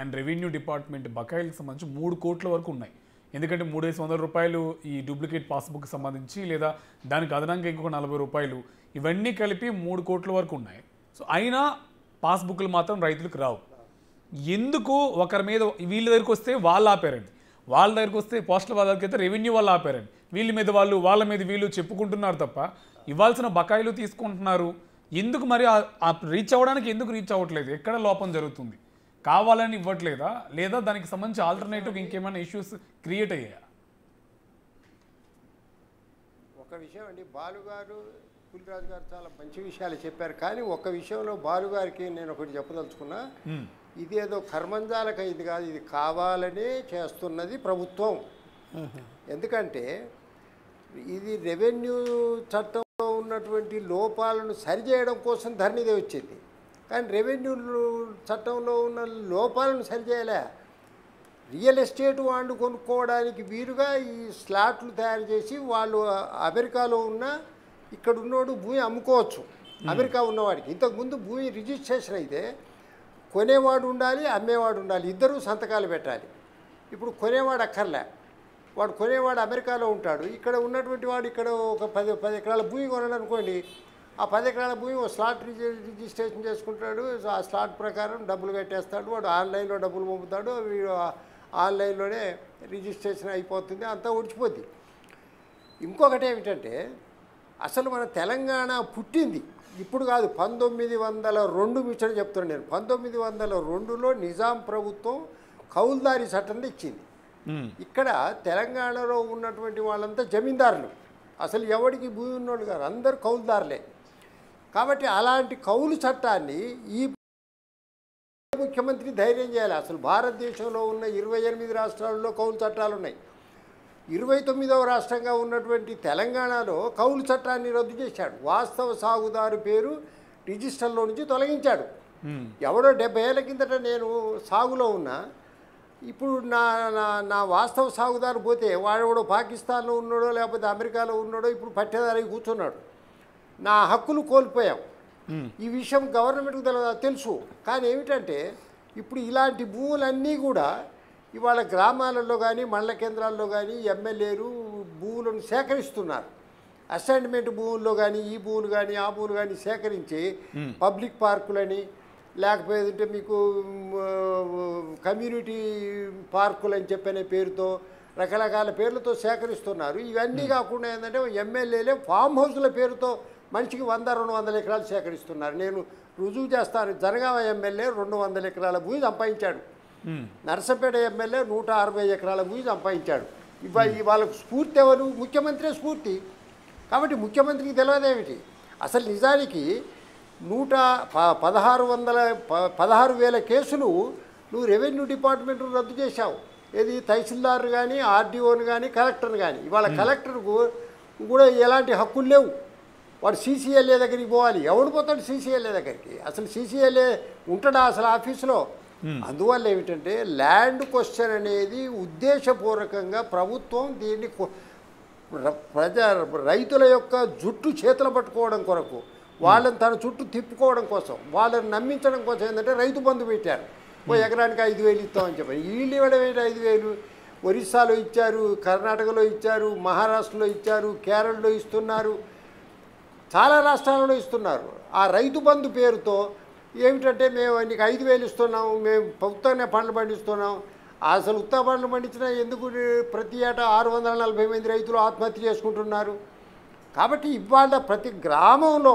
అండ్ రెవెన్యూ డిపార్ట్మెంట్ బకాయిలకు సంబంధించి మూడు కోట్ల వరకు ఉన్నాయి ఎందుకంటే మూడేసి వందల రూపాయలు ఈ డూప్లికేట్ పాస్బుక్కి సంబంధించి లేదా దానికి అదనంగా ఇంకొక నలభై రూపాయలు ఇవన్నీ కలిపి మూడు కోట్ల వరకు ఉన్నాయి సో అయినా పాస్బుక్లు మాత్రం రైతులకు రావు ఎందుకు ఒకరి మీద వీళ్ళ దగ్గరికి వస్తే వాళ్ళు ఆపారండి వాళ్ళ దగ్గరికి వస్తే పోస్టల్ వాళ్ళకైతే రెవెన్యూ వాళ్ళు ఆపారండి వీళ్ళ మీద వాళ్ళు వాళ్ళ మీద వీళ్ళు చెప్పుకుంటున్నారు తప్ప ఇవ్వాల్సిన బకాయిలు తీసుకుంటున్నారు ఎందుకు మరి రీచ్ అవ్వడానికి ఎందుకు రీచ్ అవ్వట్లేదు ఎక్కడ లోపం జరుగుతుంది కావాలని ఇవ్వట్లేదా లేదా దానికి సంబంధించి ఆల్టర్నేటివ్ ఇంకేమైనా ఇష్యూస్ క్రియేట్ అయ్యాయా ఒక విషయం అండి బాలుగారు పులిరాజు గారు చాలా మంచి విషయాలు చెప్పారు కానీ ఒక విషయంలో బాలుగారికి నేను ఒకటి చెప్పదలుచుకున్నా ఇదేదో కర్మంజాలకైంది కాదు ఇది కావాలనే చేస్తున్నది ప్రభుత్వం ఎందుకంటే ఇది రెవెన్యూ చట్టంలో ఉన్నటువంటి లోపాలను సరిచేయడం కోసం ధరణిదే వచ్చింది కానీ రెవెన్యూ చట్టంలో ఉన్న లోపాలను సరిచేయలే రియల్ ఎస్టేట్ వాళ్ళు కొనుక్కోవడానికి వీరుగా ఈ స్లాట్లు తయారు చేసి వాళ్ళు అమెరికాలో ఉన్న ఇక్కడ ఉన్నోడు భూమి అమ్ముకోవచ్చు అమెరికా ఉన్నవాడికి ఇంతకుముందు భూమి రిజిస్ట్రేషన్ అయితే కొనేవాడు ఉండాలి అమ్మేవాడు ఉండాలి ఇద్దరూ సంతకాలు పెట్టాలి ఇప్పుడు కొనేవాడు అక్కర్లే వాడు కొనేవాడు అమెరికాలో ఉంటాడు ఇక్కడ ఉన్నటువంటి వాడు ఇక్కడ ఒక పది పది ఎకరాల భూమి కొనడనుకోండి ఆ పది ఎకరాల భూమి ఒక స్లాట్ రిజిస్ట్రేషన్ చేసుకుంటాడు ఆ స్లాట్ ప్రకారం డబ్బులు కట్టేస్తాడు వాడు ఆన్లైన్లో డబ్బులు పంపుతాడు ఆన్లైన్లోనే రిజిస్ట్రేషన్ అయిపోతుంది అంతా ఉడిచిపోద్ది ఇంకొకటి ఏమిటంటే అసలు మన తెలంగాణ పుట్టింది ఇప్పుడు కాదు పంతొమ్మిది వందల రెండు విషయం చెప్తున్నాను నేను పంతొమ్మిది వందల రెండులో నిజాం ప్రభుత్వం కౌల్దారి చట్టం ఇచ్చింది ఇక్కడ తెలంగాణలో ఉన్నటువంటి వాళ్ళంతా జమీందారులు అసలు ఎవరికి భూమి ఉన్నోళ్ళు కాదు అందరు కౌలుదారులే కాబట్టి అలాంటి కౌలు చట్టాన్ని ఈ ముఖ్యమంత్రి ధైర్యం చేయాలి అసలు భారతదేశంలో ఉన్న ఇరవై ఎనిమిది రాష్ట్రాల్లో కౌలు చట్టాలు ఉన్నాయి ఇరవై తొమ్మిదవ రాష్ట్రంగా ఉన్నటువంటి తెలంగాణలో కౌలు చట్టాన్ని రద్దు చేశాడు వాస్తవ సాగుదారు పేరు రిజిస్టర్లో నుంచి తొలగించాడు ఎవడో డెబ్బై ఏళ్ళ కిందట నేను సాగులో ఉన్నా ఇప్పుడు నా నా వాస్తవ సాగుదారు పోతే వాడెవడో పాకిస్తాన్లో ఉన్నాడో లేకపోతే అమెరికాలో ఉన్నాడో ఇప్పుడు పట్టేదారికి కూర్చున్నాడు నా హక్కులు కోల్పోయాం ఈ విషయం గవర్నమెంట్కి తెలుసు కానీ ఏమిటంటే ఇప్పుడు ఇలాంటి భూములన్నీ కూడా ఇవాళ గ్రామాలలో కానీ మండల కేంద్రాల్లో కానీ ఎమ్మెల్యేలు భూములను సేకరిస్తున్నారు అసైన్మెంట్ భూముల్లో కానీ ఈ భూములు కానీ ఆ భూములు కానీ సేకరించి పబ్లిక్ పార్కులని లేకపోతే మీకు కమ్యూనిటీ పార్కులు అని చెప్పనే పేరుతో రకరకాల పేర్లతో సేకరిస్తున్నారు ఇవన్నీ కాకుండా ఏంటంటే ఎమ్మెల్యేలే ఫామ్ హౌస్ల పేరుతో మనిషికి వంద రెండు వందల ఎకరాలు సేకరిస్తున్నారు నేను రుజువు చేస్తాను జనగామ ఎమ్మెల్యే రెండు వందల ఎకరాల భూమి సంపాదించాడు నర్సపేట ఎమ్మెల్యే నూట అరవై ఎకరాల భూమి సంపాదించాడు ఇవాళ వాళ్ళకు స్ఫూర్తి ఎవరు ముఖ్యమంత్రి స్ఫూర్తి కాబట్టి ముఖ్యమంత్రికి తెలియదేమిటి అసలు నిజానికి నూట పదహారు వందల పదహారు వేల కేసులు నువ్వు రెవెన్యూ డిపార్ట్మెంట్ను రద్దు చేశావు ఏది తహసీల్దార్ కానీ ఆర్డీఓను కానీ కలెక్టర్ని కానీ ఇవాళ కలెక్టర్కు కూడా ఎలాంటి హక్కులు లేవు వాడు సీసీఎల్ఏ దగ్గరికి పోవాలి ఎవడు పోతాడు సీసీఎల్ఏ దగ్గరికి అసలు సీసీఎల్ఏ ఉంటాడా అసలు ఆఫీసులో Hmm. అందువల్ల ఏమిటంటే ల్యాండ్ క్వశ్చన్ అనేది ఉద్దేశపూర్వకంగా ప్రభుత్వం దీన్ని ప్రజా రైతుల యొక్క జుట్టు చేతులు పట్టుకోవడం కొరకు hmm. వాళ్ళని తన చుట్టూ తిప్పుకోవడం కోసం వాళ్ళని నమ్మించడం కోసం ఏంటంటే రైతు బంధు పెట్టారు ఓ hmm. ఎకరానికి ఐదు వేలు ఇస్తామని చెప్పారు వీళ్ళు ఇవ్వడం ఏంటి ఐదు వేలు ఒరిస్సాలో ఇచ్చారు కర్ణాటకలో ఇచ్చారు మహారాష్ట్రలో ఇచ్చారు కేరళలో ఇస్తున్నారు చాలా రాష్ట్రాలలో ఇస్తున్నారు ఆ రైతు బంధు పేరుతో ఏమిటంటే మేము నీకు ఐదు వేలు ఇస్తున్నాం మేము ప్రభుత్వాన్ని పండ్లు పండిస్తున్నాం అసలు ఉత్తా పండ్లు పండించినా ఎందుకు ప్రతి ఏటా ఆరు వందల నలభై మంది రైతులు ఆత్మహత్య చేసుకుంటున్నారు కాబట్టి ఇవాళ ప్రతి గ్రామంలో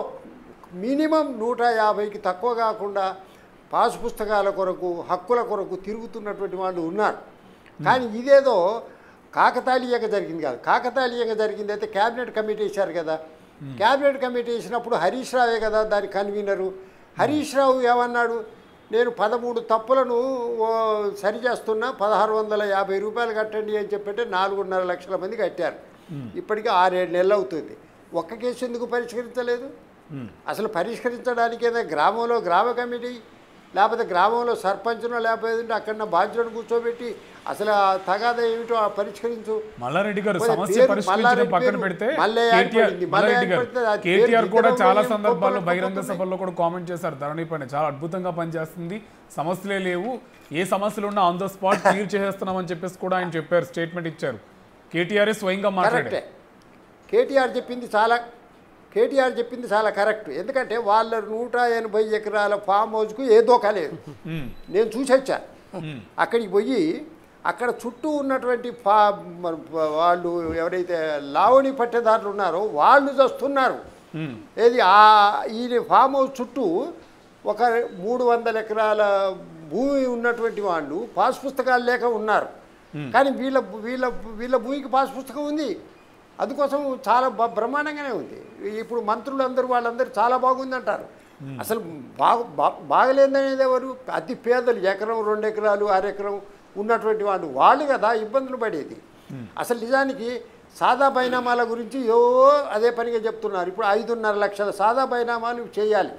మినిమం నూట యాభైకి తక్కువ కాకుండా పాసు పుస్తకాల కొరకు హక్కుల కొరకు తిరుగుతున్నటువంటి వాళ్ళు ఉన్నారు కానీ ఇదేదో కాకతాళీయంగా జరిగింది కాదు కాకతాళీయంగా జరిగింది అయితే క్యాబినెట్ కమిటీ ఇచ్చారు కదా క్యాబినెట్ కమిటీ ఇచ్చినప్పుడు హరీష్ రావే కదా దాని కన్వీనరు హరీష్ రావు ఏమన్నాడు నేను పదమూడు తప్పులను చేస్తున్నా పదహారు వందల యాభై రూపాయలు కట్టండి అని చెప్పంటే నాలుగున్నర లక్షల మంది కట్టారు ఇప్పటికీ ఆరేడు నెలలు అవుతుంది ఒక్క కేసు ఎందుకు పరిష్కరించలేదు అసలు పరిష్కరించడానికి ఏదైనా గ్రామంలో గ్రామ కమిటీ లేకపోతే గ్రామంలో సర్పంచ్ను లేకపోతే అక్కడ బాధ్యులను కూర్చోబెట్టి అసలు ఆ తగాద ఏమిటో పరిష్కరించు మల్లారెడ్డి గారు సమస్య పరిష్కరించడం పక్కన పెడితే కేటీఆర్ కూడా చాలా సందర్భాల్లో బహిరంగ సభల్లో కూడా కామెంట్ చేశారు ధరణి పైన చాలా అద్భుతంగా పనిచేస్తుంది సమస్యలే లేవు ఏ సమస్యలు ఉన్నా ఆన్ ద స్పాట్ క్లియర్ చేసేస్తున్నామని చెప్పేసి కూడా ఆయన చెప్పారు స్టేట్మెంట్ ఇచ్చారు కేటీఆర్ స్వయంగా మాట్లాడే కేటీఆర్ చెప్పింది చాలా కేటీఆర్ చెప్పింది చాలా కరెక్ట్ ఎందుకంటే వాళ్ళ నూట ఎనభై ఎకరాల ఫామ్ హౌస్కు ఏదో కాలేదు నేను చూసొచ్చా అక్కడికి పోయి అక్కడ చుట్టూ ఉన్నటువంటి ఫా వాళ్ళు ఎవరైతే లావణి పట్టేదారులు ఉన్నారో వాళ్ళు చస్తున్నారు ఏది ఆ ఈ ఫామ్ హౌస్ చుట్టూ ఒక మూడు వందల ఎకరాల భూమి ఉన్నటువంటి వాళ్ళు పాస్ పుస్తకాలు లేక ఉన్నారు కానీ వీళ్ళ వీళ్ళ వీళ్ళ భూమికి పాస్ పుస్తకం ఉంది అందుకోసం చాలా బ్రహ్మాండంగానే ఉంది ఇప్పుడు మంత్రులు అందరూ వాళ్ళందరూ చాలా బాగుంది అంటారు అసలు బాగు బాగలేదనేది ఎవరు అతి పేదలు ఎకరం రెండు ఎకరాలు అరెకరం ఉన్నటువంటి వాళ్ళు వాళ్ళు కదా ఇబ్బందులు పడేది అసలు నిజానికి సాదా బైనామాల గురించి ఏవో అదే పనిగా చెప్తున్నారు ఇప్పుడు ఐదున్నర లక్షల సాదా బైనామాలు చేయాలి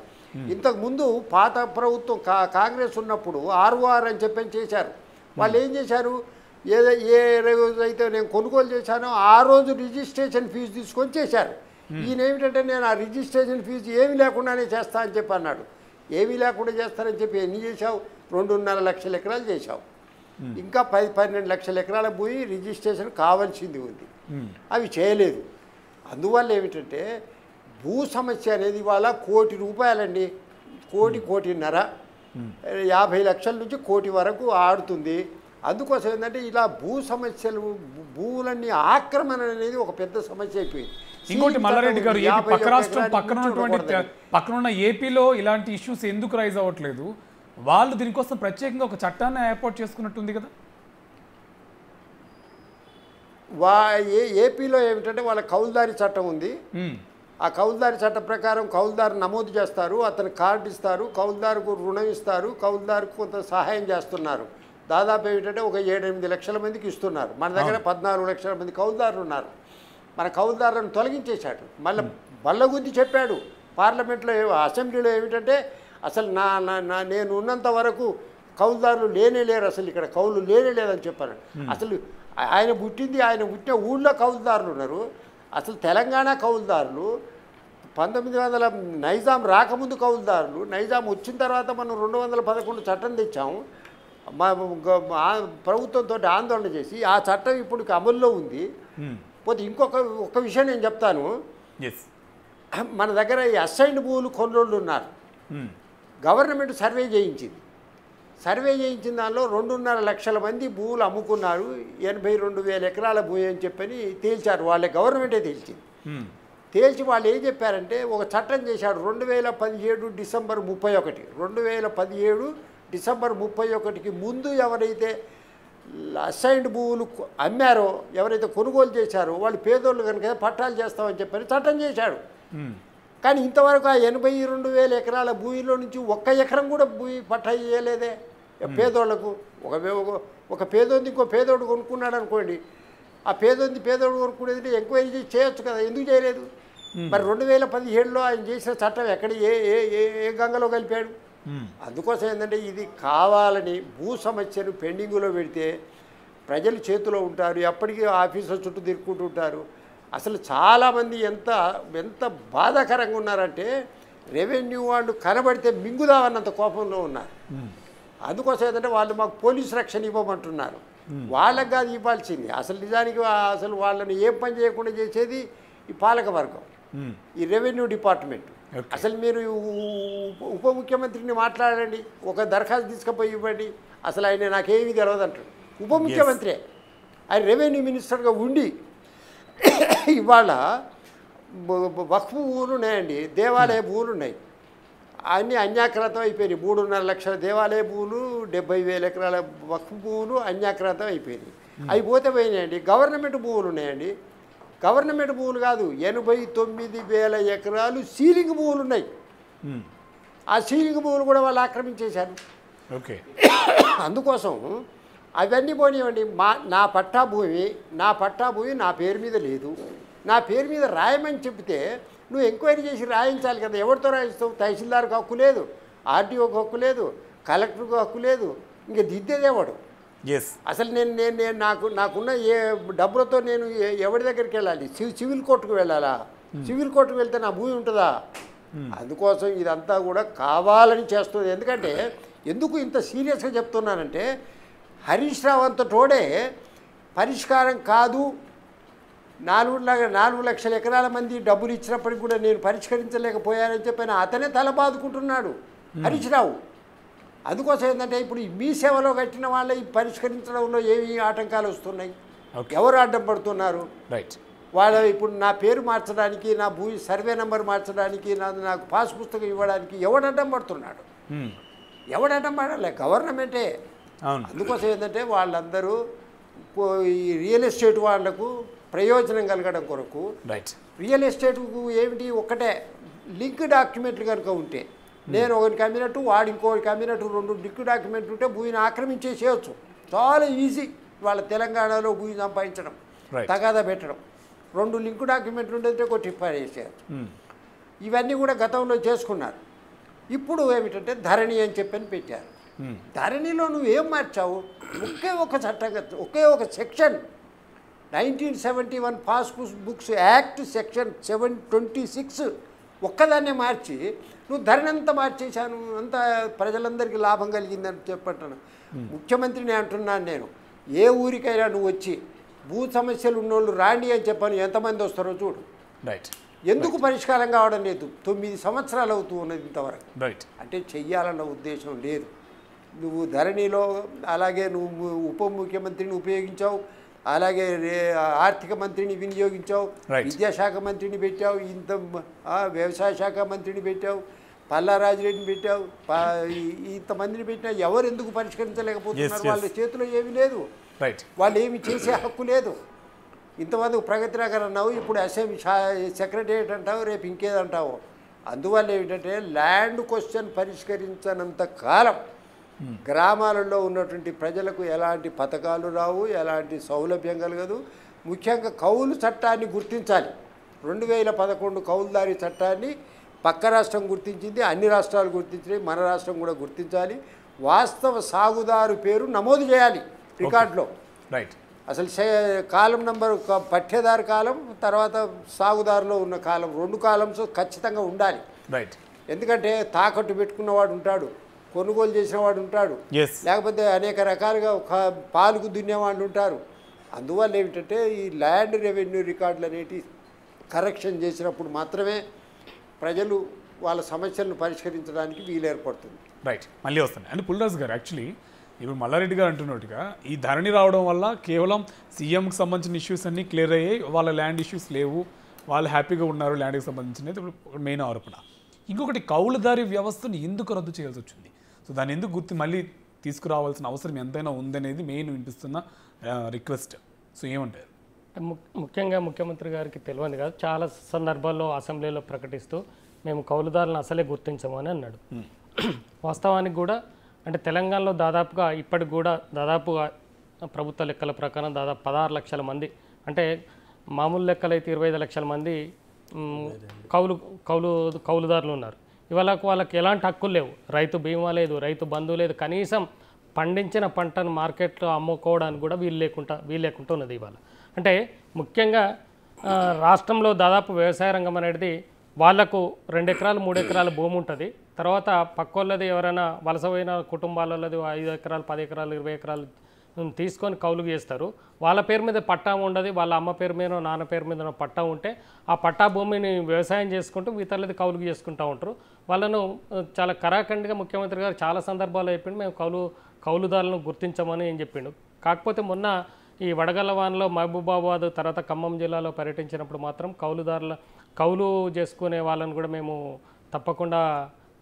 ఇంతకుముందు పాత ప్రభుత్వం కాంగ్రెస్ ఉన్నప్పుడు ఆర్ఓఆర్ అని చెప్పని చేశారు వాళ్ళు ఏం చేశారు ఏదో ఏ రోజు అయితే నేను కొనుగోలు చేశానో ఆ రోజు రిజిస్ట్రేషన్ ఫీజు తీసుకొని చేశారు hmm. ఈయన ఏమిటంటే నేను ఆ రిజిస్ట్రేషన్ ఫీజు ఏమీ లేకుండానే చేస్తా అని చెప్పి అన్నాడు ఏమీ లేకుండా చేస్తానని చెప్పి ఎన్ని చేశావు రెండున్నర లక్షల ఎకరాలు చేశావు hmm. ఇంకా పది పన్నెండు లక్షల ఎకరాల పోయి రిజిస్ట్రేషన్ కావాల్సింది ఉంది hmm. అవి చేయలేదు అందువల్ల ఏమిటంటే భూ సమస్య అనేది ఇవాళ కోటి రూపాయలండి కోటి కోటిన్నర యాభై లక్షల నుంచి కోటి వరకు ఆడుతుంది అందుకోసం ఏంటంటే ఇలా భూ సమస్యలు భూములన్నీ ఆక్రమణ అనేది ఒక పెద్ద సమస్య అయిపోయింది ఇంకోటి మల్లారెడ్డి గారు పక్క రాష్ట్రం పక్కన ఉన్నటువంటి పక్కన ఉన్న ఏపీలో ఇలాంటి ఇష్యూస్ ఎందుకు రైజ్ అవ్వట్లేదు వాళ్ళు దీనికోసం ప్రత్యేకంగా ఒక చట్టాన్ని ఏర్పాటు చేసుకున్నట్టుంది కదా వా ఏ ఏపీలో ఏమిటంటే వాళ్ళ కౌలుదారి చట్టం ఉంది ఆ కౌలుదారి చట్ట ప్రకారం కౌలుదారు నమోదు చేస్తారు అతను కార్డు ఇస్తారు కౌలుదారుకు రుణం ఇస్తారు కౌలుదారుకు కొంత సహాయం చేస్తున్నారు దాదాపు ఏమిటంటే ఒక ఏడెనిమిది లక్షల మందికి ఇస్తున్నారు మన దగ్గర పద్నాలుగు లక్షల మంది కౌలుదారులు ఉన్నారు మన కౌలుదారులను తొలగించేశాడు మళ్ళీ బళ్ళ చెప్పాడు పార్లమెంట్లో అసెంబ్లీలో ఏమిటంటే అసలు నా నా నేను ఉన్నంత వరకు కౌలుదారులు లేనే లేరు అసలు ఇక్కడ కౌలు లేనే లేదని చెప్పారు అసలు ఆయన పుట్టింది ఆయన పుట్టిన ఊళ్ళో కౌలుదారులు ఉన్నారు అసలు తెలంగాణ కౌలుదారులు పంతొమ్మిది వందల నైజాం రాకముందు కౌలుదారులు నైజాం వచ్చిన తర్వాత మనం రెండు వందల పదకొండు చట్టం తెచ్చాము ప్రభుత్వంతో ఆందోళన చేసి ఆ చట్టం ఇప్పుడు అమల్లో ఉంది పోతే ఇంకొక ఒక విషయం నేను చెప్తాను మన దగ్గర ఈ అసైన్డ్ భూములు కొన్నోళ్ళు ఉన్నారు గవర్నమెంట్ సర్వే చేయించింది సర్వే చేయించిన దానిలో రెండున్నర లక్షల మంది భూములు అమ్ముకున్నారు ఎనభై రెండు వేల ఎకరాల భూమి అని చెప్పని తేల్చారు వాళ్ళే గవర్నమెంటే తేల్చింది తేల్చి వాళ్ళు ఏం చెప్పారంటే ఒక చట్టం చేశాడు రెండు వేల పదిహేడు డిసెంబర్ ముప్పై ఒకటి రెండు వేల పదిహేడు డిసెంబర్ ముప్పై ఒకటికి ముందు ఎవరైతే అసైన్డ్ భూములు అమ్మారో ఎవరైతే కొనుగోలు చేశారో వాళ్ళు పేదోళ్ళు కనుక పట్టాలు చేస్తామని చెప్పని చట్టం చేశాడు కానీ ఇంతవరకు ఆ ఎనభై రెండు వేల ఎకరాల భూమిలో నుంచి ఒక్క ఎకరం కూడా భూమి పట్టా చేయలేదే పేదోళ్లకు ఒక ఒక పేదోంది ఇంకో పేదోడు కొనుక్కున్నాడు అనుకోండి ఆ పేదోంది పేదోడు కొనుక్కునేది ఎంక్వైరీ చేయొచ్చు కదా ఎందుకు చేయలేదు మరి రెండు వేల పదిహేడులో ఆయన చేసిన చట్టం ఎక్కడ ఏ ఏ ఏ గంగలో కలిపాడు Hmm. అందుకోసం ఏంటంటే ఇది కావాలని భూ సమస్యను పెండింగ్లో పెడితే ప్రజలు చేతిలో ఉంటారు ఎప్పటికీ ఆఫీసుల చుట్టూ తిరుగుకుంటూ ఉంటారు అసలు చాలామంది ఎంత ఎంత బాధాకరంగా ఉన్నారంటే రెవెన్యూ వాళ్ళు కనబడితే మింగుదామన్నంత కోపంలో ఉన్నారు hmm. అందుకోసం ఏంటంటే వాళ్ళు మాకు పోలీస్ రక్షణ ఇవ్వమంటున్నారు hmm. వాళ్ళకి కాదు ఇవ్వాల్సింది అసలు నిజానికి అసలు వాళ్ళని ఏం పని చేయకుండా చేసేది ఈ పాలక వర్గం ఈ రెవెన్యూ డిపార్ట్మెంట్ అసలు మీరు ఉప ముఖ్యమంత్రిని మాట్లాడండి ఒక దరఖాస్తు తీసుకుపోయి ఇవ్వండి అసలు ఆయన నాకేమీ తెలియదు అంటాడు ఉప ముఖ్యమంత్రి ఆయన రెవెన్యూ మినిస్టర్గా ఉండి *coughs* ఇవాళ వక్ఫ్ ఊరు ఉన్నాయండి దేవాలయ భూములు hmm. ఉన్నాయి అన్నీ అన్యాక్రతం అయిపోయినాయి మూడున్నర లక్షల దేవాలయ భూములు డెబ్బై వేల ఎకరాల వక్ఫ్ భూములు అన్యాక్రతం అయిపోయినాయి hmm. అవి పోతే పోయినాయండి గవర్నమెంట్ భూములు ఉన్నాయండి గవర్నమెంట్ భూములు కాదు ఎనభై తొమ్మిది వేల ఎకరాలు సీలింగ్ భూములు ఉన్నాయి hmm. ఆ సీలింగ్ భూములు కూడా వాళ్ళు ఆక్రమించేశారు ఓకే అందుకోసం అవన్నీ పోనివ్వండి మా నా పట్టా భూమి నా పట్టా భూమి నా పేరు మీద లేదు నా పేరు మీద రాయమని చెప్తే నువ్వు ఎంక్వైరీ చేసి రాయించాలి కదా ఎవరితో రాయిస్తావు తహసీల్దార్కి హక్కు లేదు ఆర్టీఓకి హక్కు లేదు కలెక్టర్కు హక్కు లేదు ఇంకా దిద్దేదేవాడు అసలు నేను నేను నేను నాకు నాకున్న ఏ డబ్బులతో నేను ఎవరి దగ్గరికి వెళ్ళాలి సివిల్ కోర్టుకు వెళ్ళాలా hmm. సివిల్ కోర్టుకు వెళ్తే నా భూమి ఉంటుందా hmm. అందుకోసం ఇదంతా కూడా కావాలని చేస్తుంది ఎందుకంటే ఎందుకు ఇంత సీరియస్గా చెప్తున్నానంటే హరీష్ రావు అంత తోడే పరిష్కారం కాదు నాలుగు నాలుగు లక్షల ఎకరాల మంది డబ్బులు ఇచ్చినప్పటికి కూడా నేను పరిష్కరించలేకపోయానని చెప్పిన అతనే తల బాదుకుంటున్నాడు hmm. హరీష్ రావు అందుకోసం ఏంటంటే ఇప్పుడు మీ సేవలో కట్టిన వాళ్ళే పరిష్కరించడంలో ఏమి ఆటంకాలు వస్తున్నాయి ఎవరు అడ్డం పడుతున్నారు రైట్ వాళ్ళ ఇప్పుడు నా పేరు మార్చడానికి నా భూ సర్వే నెంబర్ మార్చడానికి నాకు పాస్ పుస్తకం ఇవ్వడానికి ఎవడు అడ్డం పడుతున్నాడు hmm. ఎవడు అడ్డం పడాలి గవర్నమెంటే అందుకోసం ఏంటంటే వాళ్ళందరూ ఈ రియల్ ఎస్టేట్ వాళ్లకు ప్రయోజనం కలగడం కొరకు రియల్ ఎస్టేట్కు ఏమిటి ఒకటే లింక్ డాక్యుమెంట్లు కనుక ఉంటే నేను ఒకరి అమ్మినట్టు వాడు ఇంకోరికి అమ్మినట్టు రెండు డిక్కు డాక్యుమెంట్ ఉంటే భూమిని ఆక్రమించే చేయొచ్చు చాలా ఈజీ వాళ్ళ తెలంగాణలో భూమి సంపాదించడం తగాదా పెట్టడం రెండు లింక్ డాక్యుమెంట్లు ఉండేది టిఫర్ పారేసేయచ్చు hmm. ఇవన్నీ కూడా గతంలో చేసుకున్నారు ఇప్పుడు ఏమిటంటే ధరణి అని చెప్పని పెట్టారు hmm. ధరణిలో నువ్వు ఏం మార్చావు ఒకే ఒక చట్టంగా ఒకే ఒక section nineteen seventy one pass books act section seven twenty six ఒక్కదాన్నే మార్చి నువ్వు ఎంత మార్చేశాను అంతా ప్రజలందరికీ లాభం కలిగిందని చెప్పంటాను ముఖ్యమంత్రిని అంటున్నాను నేను ఏ ఊరికైనా నువ్వు వచ్చి భూ సమస్యలు ఉన్నోళ్ళు రాండి అని చెప్పాను ఎంతమంది వస్తారో చూడు రైట్ ఎందుకు పరిష్కారం కావడం లేదు తొమ్మిది సంవత్సరాలు అవుతూ ఉన్నది ఇంతవరకు రైట్ అంటే చెయ్యాలన్న ఉద్దేశం లేదు నువ్వు ధరణిలో అలాగే నువ్వు ఉప ముఖ్యమంత్రిని ఉపయోగించావు అలాగే ఆర్థిక మంత్రిని వినియోగించావు విద్యాశాఖ మంత్రిని పెట్టావు ఇంత వ్యవసాయ శాఖ మంత్రిని పెట్టావు పల్లారాజురెడ్డిని పెట్టావు ఇంతమందిని పెట్టినా ఎవరు ఎందుకు పరిష్కరించలేకపోతున్నారు వాళ్ళ చేతిలో ఏమీ లేదు వాళ్ళు ఏమి చేసే హక్కు లేదు ఇంతమందికి ప్రగతి నగర్ అన్నావు ఇప్పుడు అసెంబ్లీ సెక్రటరియట్ అంటావు రేపు ఇంకేదంటావు అందువల్ల ఏమిటంటే ల్యాండ్ క్వశ్చన్ పరిష్కరించనంత కాలం hmm. గ్రామాలలో ఉన్నటువంటి ప్రజలకు ఎలాంటి పథకాలు రావు ఎలాంటి సౌలభ్యం కలగదు ముఖ్యంగా కౌలు చట్టాన్ని గుర్తించాలి రెండు వేల పదకొండు కౌలుదారీ చట్టాన్ని పక్క రాష్ట్రం గుర్తించింది అన్ని రాష్ట్రాలు గుర్తించినాయి మన రాష్ట్రం కూడా గుర్తించాలి వాస్తవ సాగుదారు పేరు నమోదు చేయాలి రికార్డులో రైట్ అసలు కాలం నెంబర్ పఠ్యదారు కాలం తర్వాత సాగుదారులో ఉన్న కాలం రెండు కాలమ్స్ ఖచ్చితంగా ఉండాలి రైట్ ఎందుకంటే తాకట్టు పెట్టుకున్నవాడు ఉంటాడు కొనుగోలు చేసినవాడు ఉంటాడు లేకపోతే అనేక రకాలుగా పాలుకు దున్నేవాళ్ళు ఉంటారు అందువల్ల ఏమిటంటే ఈ ల్యాండ్ రెవెన్యూ రికార్డులు అనేటివి కరెక్షన్ చేసినప్పుడు మాత్రమే ప్రజలు వాళ్ళ సమస్యలను పరిష్కరించడానికి వీలు ఏర్పడుతుంది రైట్ మళ్ళీ వస్తుంది అండ్ పుల్రాజు గారు యాక్చువల్లీ ఇప్పుడు మల్లారెడ్డి గారు అంటున్నట్టుగా ఈ ధరణి రావడం వల్ల కేవలం సీఎంకి సంబంధించిన ఇష్యూస్ అన్నీ క్లియర్ అయ్యాయి వాళ్ళ ల్యాండ్ ఇష్యూస్ లేవు వాళ్ళు హ్యాపీగా ఉన్నారు ల్యాండ్కి సంబంధించినది ఇప్పుడు మెయిన్ ఆరోపణ ఇంకొకటి కౌలుదారి వ్యవస్థను ఎందుకు రద్దు చేయాల్సి వచ్చింది సో దాన్ని ఎందుకు గుర్తు మళ్ళీ తీసుకురావాల్సిన అవసరం ఎంతైనా ఉందనేది మెయిన్ వినిపిస్తున్న రిక్వెస్ట్ సో ఏమంటారు ముఖ్యంగా ముఖ్యమంత్రి గారికి తెలియదు కాదు చాలా సందర్భాల్లో అసెంబ్లీలో ప్రకటిస్తూ మేము కౌలుదారులను అసలే అని అన్నాడు hmm. వాస్తవానికి కూడా అంటే తెలంగాణలో దాదాపుగా ఇప్పటికి కూడా దాదాపుగా ప్రభుత్వ లెక్కల ప్రకారం దాదాపు పదహారు లక్షల మంది అంటే మామూలు లెక్కలైతే ఇరవై ఐదు లక్షల మంది కౌలు కౌలు కౌలుదారులు ఉన్నారు ఇవాళ వాళ్ళకి ఎలాంటి హక్కులు లేవు రైతు బీమా లేదు రైతు బంధువు లేదు కనీసం పండించిన పంటను మార్కెట్లో అమ్ముకోవడానికి కూడా వీలు లేకుండా వీలు లేకుండా ఉన్నది ఇవాళ అంటే ముఖ్యంగా రాష్ట్రంలో దాదాపు వ్యవసాయ రంగం అనేది వాళ్లకు రెండు ఎకరాలు మూడు ఎకరాలు భూమి ఉంటుంది తర్వాత పక్కోళ్ళది ఎవరైనా వలసపోయిన కుటుంబాలది ఐదు ఎకరాలు పది ఎకరాలు ఇరవై ఎకరాలు తీసుకొని కౌలు చేస్తారు వాళ్ళ పేరు మీద పట్టా ఉండదు వాళ్ళ అమ్మ పేరు మీద నాన్న పేరు మీద పట్టా ఉంటే ఆ పట్టా భూమిని వ్యవసాయం చేసుకుంటూ ఇతరులది కౌలుకు చేసుకుంటూ ఉంటారు వాళ్ళను చాలా కరాఖండిగా ముఖ్యమంత్రి గారు చాలా సందర్భాలు చెప్పిండు మేము కౌలు కౌలుదారులను గుర్తించమని అని చెప్పిండు కాకపోతే మొన్న ఈ వడగల్లవాన్లో మహబూబాబాద్ తర్వాత ఖమ్మం జిల్లాలో పర్యటించినప్పుడు మాత్రం కౌలుదారుల కౌలు చేసుకునే వాళ్ళని కూడా మేము తప్పకుండా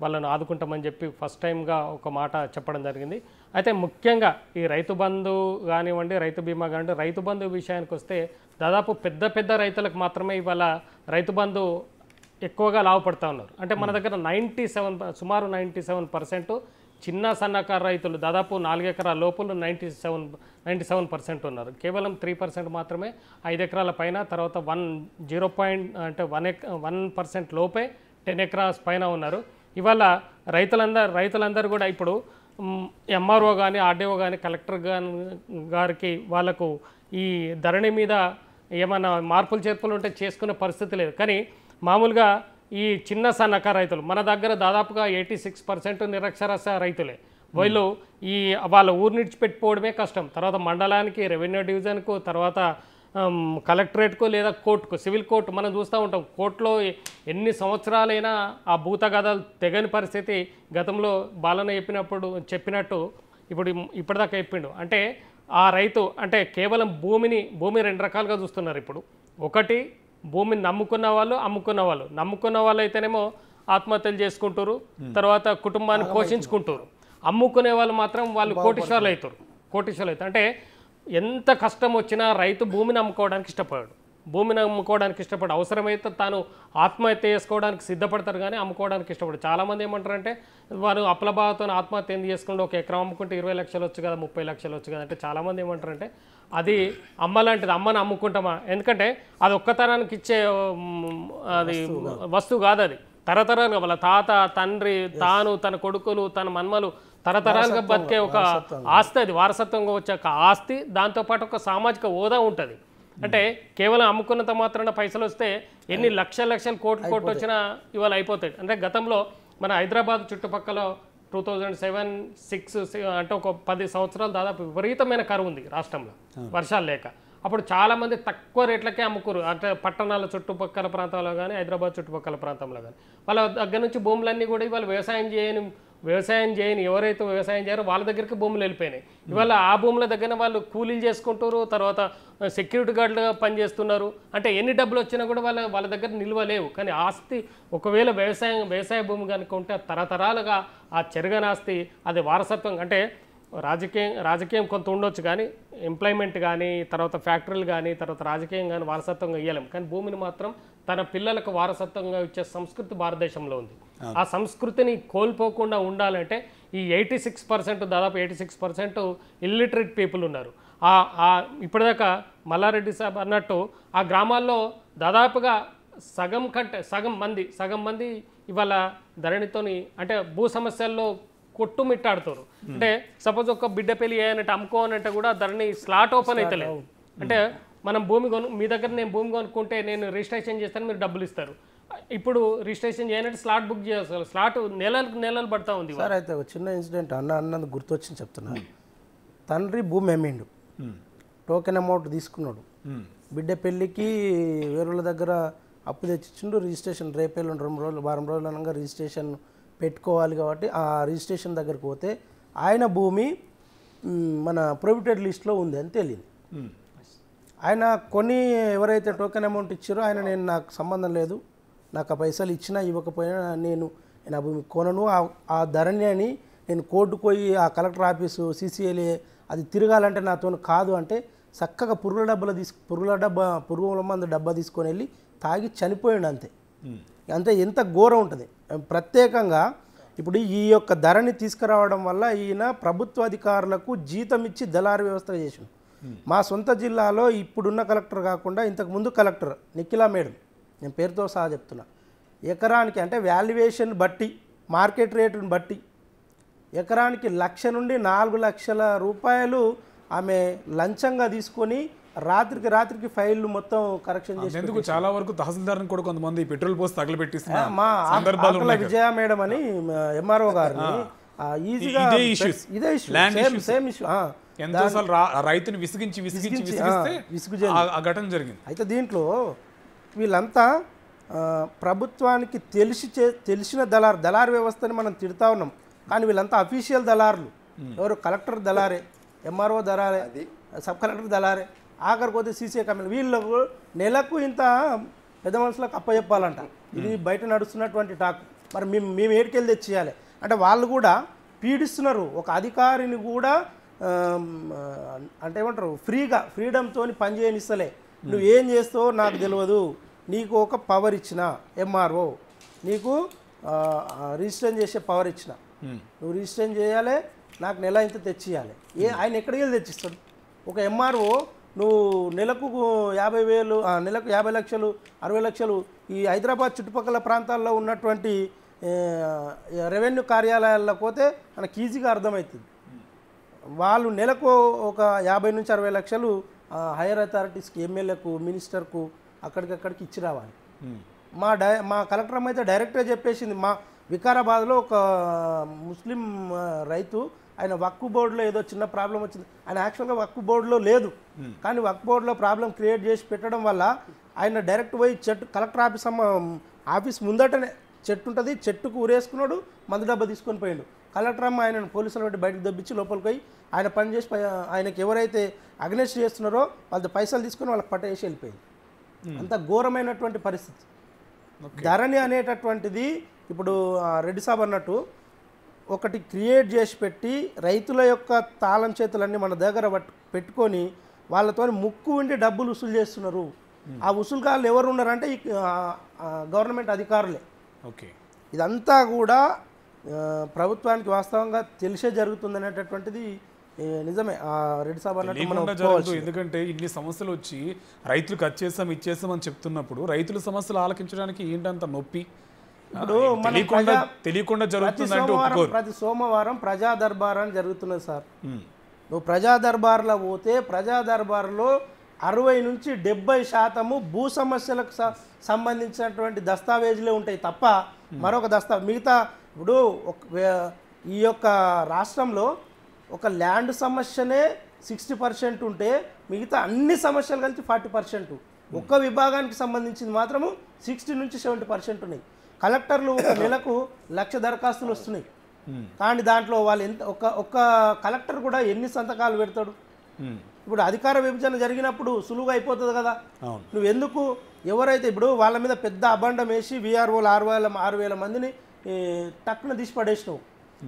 వాళ్ళను ఆదుకుంటామని చెప్పి ఫస్ట్ టైంగా ఒక మాట చెప్పడం జరిగింది అయితే ముఖ్యంగా ఈ రైతు బంధు కానివ్వండి రైతు బీమా కానివ్వండి రైతు బంధు విషయానికి వస్తే దాదాపు పెద్ద పెద్ద రైతులకు మాత్రమే ఇవాళ రైతు బంధు ఎక్కువగా లాభపడతా ఉన్నారు అంటే మన దగ్గర నైంటీ సెవెన్ సుమారు నైంటీ సెవెన్ పర్సెంట్ చిన్న సన్నకారు రైతులు దాదాపు నాలుగెకరాల లోపల ninety seven ninety seven percent ఉన్నారు కేవలం త్రీ పర్సెంట్ మాత్రమే ఐదు ఎకరాల పైన తర్వాత వన్ జీరో పాయింట్ అంటే వన్ ఎక్ వన్ పర్సెంట్ లోపే టెన్ ఎకరాస్ పైన ఉన్నారు ఇవాళ రైతులందరూ రైతులందరూ కూడా ఇప్పుడు ఎంఆర్ఓ కానీ ఆర్డీఓ కానీ కలెక్టర్ గారికి వాళ్ళకు ఈ ధరణి మీద ఏమైనా మార్పులు చేర్పులు ఉంటే చేసుకునే పరిస్థితి లేదు కానీ మామూలుగా ఈ చిన్న సన్నక రైతులు మన దగ్గర దాదాపుగా ఎయిటీ సిక్స్ పర్సెంట్ నిరక్షరాస రైతులే వీళ్ళు ఈ వాళ్ళ ఊరు నిడిచిపెట్టుకోవడమే కష్టం తర్వాత మండలానికి రెవెన్యూ డివిజన్కు తర్వాత కలెక్టరేట్కు లేదా కోర్టుకు సివిల్ కోర్టు మనం చూస్తూ ఉంటాం కోర్టులో ఎన్ని సంవత్సరాలైనా ఆ భూతగాథలు తెగని పరిస్థితి గతంలో బాలన చెప్పినప్పుడు చెప్పినట్టు ఇప్పుడు ఇప్పటిదాకా చెప్పిండు అంటే ఆ రైతు అంటే కేవలం భూమిని భూమి రెండు రకాలుగా చూస్తున్నారు ఇప్పుడు ఒకటి భూమిని నమ్ముకున్న వాళ్ళు అమ్ముకున్న వాళ్ళు నమ్ముకున్న వాళ్ళు అయితేనేమో ఆత్మహత్యలు చేసుకుంటారు తర్వాత కుటుంబాన్ని పోషించుకుంటారు అమ్ముకునే వాళ్ళు మాత్రం వాళ్ళు కోటీశ్వరులు అవుతారు కోటీశ్వరులు అవుతారు అంటే ఎంత కష్టం వచ్చినా రైతు భూమిని అమ్ముకోవడానికి ఇష్టపడాడు భూమిని అమ్ముకోవడానికి ఇష్టపడు అవసరమైతే తాను ఆత్మహత్య చేసుకోవడానికి సిద్ధపడతారు కానీ అమ్ముకోవడానికి ఇష్టపడు చాలామంది ఏమంటారంటే వారు అప్లబాధతో ఆత్మహత్య ఎందుకు చేసుకుంటే ఒక ఎకరం అమ్ముకుంటే ఇరవై లక్షలు వచ్చు కదా ముప్పై లక్షలు వచ్చు కదా అంటే చాలామంది ఏమంటారంటే అది అమ్మ లాంటిది అమ్మను అమ్ముకుంటామా ఎందుకంటే అది ఒక్కతనానికి ఇచ్చే అది వస్తువు కాదు అది తరతరాలుగా వాళ్ళ తాత తండ్రి తాను తన కొడుకులు తన మన్మలు తరతరాలుగా బతికే ఒక ఆస్తి అది వారసత్వంగా వచ్చే ఒక ఆస్తి దాంతోపాటు ఒక సామాజిక హోదా ఉంటుంది అంటే కేవలం అమ్ముకున్నంత మాత్రాన పైసలు వస్తే ఎన్ని లక్షల లక్షలు కోట్లు కోట్లు వచ్చినా ఇవాళ అయిపోతాయి అంటే గతంలో మన హైదరాబాద్ చుట్టుపక్కల టూ థౌజండ్ సెవెన్ సిక్స్ అంటే ఒక పది సంవత్సరాలు దాదాపు విపరీతమైన కరువు ఉంది రాష్ట్రంలో వర్షాలు లేక అప్పుడు చాలామంది తక్కువ రేట్లకే అమ్ముకురు అంటే పట్టణాల చుట్టుపక్కల ప్రాంతంలో కానీ హైదరాబాద్ చుట్టుపక్కల ప్రాంతంలో కానీ వాళ్ళ దగ్గర నుంచి భూములన్నీ కూడా ఇవాళ వ్యవసాయం చేయని వ్యవసాయం చేయని ఎవరైతే వ్యవసాయం చేయారో వాళ్ళ దగ్గరికి భూములు వెళ్ళిపోయినాయి ఇవాళ ఆ భూముల దగ్గర వాళ్ళు కూలీలు చేసుకుంటారు తర్వాత సెక్యూరిటీ గార్డులుగా పనిచేస్తున్నారు అంటే ఎన్ని డబ్బులు వచ్చినా కూడా వాళ్ళ వాళ్ళ దగ్గర నిల్వ లేవు కానీ ఆస్తి ఒకవేళ వ్యవసాయం వ్యవసాయ భూమి కనుక ఉంటే తరతరాలుగా ఆ ఆస్తి అది వారసత్వం అంటే రాజకీయం రాజకీయం కొంత ఉండొచ్చు కానీ ఎంప్లాయ్మెంట్ కానీ తర్వాత ఫ్యాక్టరీలు కానీ తర్వాత రాజకీయం కానీ వారసత్వంగా ఇవ్వలేము కానీ భూమిని మాత్రం తన పిల్లలకు వారసత్వంగా ఇచ్చే సంస్కృతి భారతదేశంలో ఉంది ఆ సంస్కృతిని కోల్పోకుండా ఉండాలంటే ఈ ఎయిటీ సిక్స్ పర్సెంట్ దాదాపు eighty six percent illiterate people ఉన్నారు ఇప్పటిదాకా మల్లారెడ్డి సాబ్ అన్నట్టు ఆ గ్రామాల్లో దాదాపుగా సగం కంటే సగం మంది సగం మంది ఇవాళ ధరణితోని అంటే భూ సమస్యల్లో కొట్టుమిట్టాడుతారు అంటే సపోజ్ ఒక బిడ్డ పెళ్లి అయ్యానంటే అంటే కూడా ధరణి స్లాట్ ఓపెన్ అయితే అంటే మనం భూమి కొను మీ దగ్గర నేను భూమి కొనుక్కుంటే నేను రిజిస్ట్రేషన్ చేస్తాను మీరు డబ్బులు ఇస్తారు ఇప్పుడు రిజిస్ట్రేషన్ చేయనట్టు స్లాట్ బుక్ చేయాలి స్లాట్ నెలలకు నెలలు పడతా ఉంది సార్ అయితే ఒక చిన్న ఇన్సిడెంట్ అన్న అన్నది గుర్తొచ్చింది చెప్తున్నాను తండ్రి భూమి అమ్మిండు టోకెన్ అమౌంట్ తీసుకున్నాడు బిడ్డ పెళ్ళికి వేరుల దగ్గర అప్పు తెచ్చిచ్చిండు రిజిస్ట్రేషన్ రేపేళ్ళు రెండు రోజులు వారం రోజులు అనగా రిజిస్ట్రేషన్ పెట్టుకోవాలి కాబట్టి ఆ రిజిస్ట్రేషన్ దగ్గరకు పోతే ఆయన భూమి మన ప్రొవిటెడ్ లిస్ట్లో ఉంది అని తెలియదు ఆయన కొన్ని ఎవరైతే టోకెన్ అమౌంట్ ఇచ్చారో ఆయన నేను నాకు సంబంధం లేదు నాకు ఆ పైసలు ఇచ్చినా ఇవ్వకపోయినా నేను నేను కొనను ఆ ధరని అని నేను కోర్టు పోయి ఆ కలెక్టర్ ఆఫీసు సీసీఎల్ఏ అది తిరగాలంటే నాతో కాదు అంటే చక్కగా పురుగుల డబ్బులు తీసు పురుగుల డబ్బా పురుగుల మందు డబ్బా తీసుకొని వెళ్ళి తాగి చనిపోయాడు అంతే అంతే ఎంత ఘోరం ఉంటుంది ప్రత్యేకంగా ఇప్పుడు ఈ యొక్క ధరని తీసుకురావడం వల్ల ఈయన ప్రభుత్వాధికారులకు జీతం ఇచ్చి దళారు వ్యవస్థ చేసిండు మా సొంత జిల్లాలో ఇప్పుడున్న కలెక్టర్ కాకుండా ఇంతకుముందు కలెక్టర్ నిఖిలా మేడం నేను పేరుతో సహా చెప్తున్నా ఎకరానికి అంటే వాల్యుయేషన్ బట్టి మార్కెట్ రేటును బట్టి ఎకరానికి లక్ష నుండి నాలుగు లక్షల రూపాయలు ఆమె లంచంగా తీసుకొని రాత్రికి రాత్రికి ఫైళ్ళు మొత్తం కరెక్షన్ చేసి చాలా వరకు తహసీల్దార్ని కూడా కొంతమంది పెట్రోల్ పోసి తగలబెట్టిస్తున్నారు మా విజయ మేడం అని ఎంఆర్ఓ గారిని ఈజీగా ఇదే ఇష్యూ సేమ్ సేమ్ ఇష్యూ ఎంతోసార్లు రైతుని విసిగించి విసిగించి విసిగిస్తే ఆ ఘటన జరిగింది అయితే దీంట్లో వీళ్ళంతా ప్రభుత్వానికి తెలిసి చే తెలిసిన దళారు దళారు వ్యవస్థని మనం తిడతా ఉన్నాం కానీ వీళ్ళంతా అఫీషియల్ దళారులు ఎవరు కలెక్టర్ దళారే ఎంఆర్ఓ దళారే సబ్ కలెక్టర్ దళారే ఆఖరి పోతే సీసీ కమిటీ వీళ్ళు నెలకు ఇంత పెద్ద మనుషులకు అప్పచెప్పాలంట ఇది బయట నడుస్తున్నటువంటి టాక్ మరి మేము మేము ఏడికెళ్ళి తెచ్చేయాలి అంటే వాళ్ళు కూడా పీడిస్తున్నారు ఒక అధికారిని కూడా అంటే ఏమంటారు ఫ్రీగా ఫ్రీడమ్తో పనిచేయనిస్తలే నువ్వు ఏం చేస్తావో నాకు తెలియదు నీకు ఒక పవర్ ఇచ్చిన ఎంఆర్ఓ నీకు రిజిస్టర్ చేసే పవర్ ఇచ్చిన నువ్వు రిజిస్టర్ చేయాలి నాకు నెల ఇంత తెచ్చియాలి ఏ ఆయన ఎక్కడికి వెళ్ళి తెచ్చిస్తాడు ఒక ఎంఆర్ఓ నువ్వు నెలకు యాభై వేలు నెలకు యాభై లక్షలు అరవై లక్షలు ఈ హైదరాబాద్ చుట్టుపక్కల ప్రాంతాల్లో ఉన్నటువంటి రెవెన్యూ కార్యాలయాల్లో పోతే మనకి ఈజీగా అర్థమవుతుంది వాళ్ళు నెలకు ఒక యాభై నుంచి అరవై లక్షలు హైయర్ అథారిటీస్కి ఎమ్మెల్యేకు మినిస్టర్కు అక్కడికక్కడికి ఇచ్చి రావాలి hmm. మా డై మా కలెక్టర్ అమ్మ అయితే డైరెక్ట్గా చెప్పేసింది మా వికారాబాద్లో ఒక ముస్లిం రైతు ఆయన వక్కు బోర్డులో ఏదో చిన్న ప్రాబ్లం వచ్చింది ఆయన యాక్చువల్గా వక్కు బోర్డులో లేదు hmm. కానీ వక్కు బోర్డులో ప్రాబ్లం క్రియేట్ చేసి పెట్టడం వల్ల ఆయన డైరెక్ట్ పోయి చెట్టు కలెక్టర్ ఆఫీస్ అమ్మ ఆఫీస్ ముందటనే చెట్టు ఉంటుంది చెట్టుకు ఊరేసుకున్నాడు మందు డబ్బా తీసుకొని పోయాడు కలెక్టర్ అమ్మ ఆయనను పోలీసులు బట్టి బయటకు దబ్బించి లోపలికి పోయి ఆయన పని చేసి ఆయనకి ఎవరైతే అగ్నెస్ట్ చేస్తున్నారో వాళ్ళతో పైసలు తీసుకుని వాళ్ళకి పట్టేసి వెళ్ళిపోయింది hmm. అంత ఘోరమైనటువంటి పరిస్థితి ధరణి అనేటటువంటిది ఇప్పుడు రెడ్డి సాబ్ అన్నట్టు ఒకటి క్రియేట్ చేసి పెట్టి రైతుల యొక్క తాళం చేతులన్నీ మన దగ్గర పెట్టుకొని వాళ్ళతో ముక్కు ఉండి డబ్బులు వసూలు చేస్తున్నారు hmm. ఆ కాళ్ళు ఎవరు ఉన్నారంటే గవర్నమెంట్ అధికారులే ఓకే ఇదంతా కూడా ప్రభుత్వానికి వాస్తవంగా తెలిసే జరుగుతుంది అనేటటువంటిది నిజమే రెడ్డి సభ అన్నట్టు ఎందుకంటే ఇన్ని సమస్యలు వచ్చి రైతులు కట్ చేస్తాం ఇచ్చేసాం అని చెప్తున్నప్పుడు రైతుల సమస్యలు ఆలకించడానికి ఏంటంత నొప్పి తెలియకుండా జరుగుతుంది ప్రతి సోమవారం ప్రజా దర్బార్ అని జరుగుతున్నది సార్ నువ్వు ప్రజా దర్బార్లో పోతే ప్రజా దర్బార్లో అరవై నుంచి డెబ్బై శాతము భూ సమస్యలకు సంబంధించినటువంటి దస్తావేజులే ఉంటాయి తప్ప మరొక దస్తా మిగతా ఇప్పుడు ఈ యొక్క రాష్ట్రంలో ఒక ల్యాండ్ సమస్యనే సిక్స్టీ పర్సెంట్ ఉంటే మిగతా అన్ని సమస్యలు కలిసి ఫార్టీ పర్సెంట్ ఒక్క విభాగానికి సంబంధించింది మాత్రము సిక్స్టీ నుంచి సెవెంటీ పర్సెంట్ ఉన్నాయి కలెక్టర్లు ఒక నెలకు లక్ష దరఖాస్తులు వస్తున్నాయి కానీ దాంట్లో వాళ్ళు ఎంత ఒక్క ఒక్క కలెక్టర్ కూడా ఎన్ని సంతకాలు పెడతాడు ఇప్పుడు అధికార విభజన జరిగినప్పుడు సులువుగా అయిపోతుంది కదా నువ్వు ఎందుకు ఎవరైతే ఇప్పుడు వాళ్ళ మీద పెద్ద అబండం వేసి విఆర్ఓలు ఆరు వేల ఆరు వేల మందిని టక్కున తీసి పడేసినావు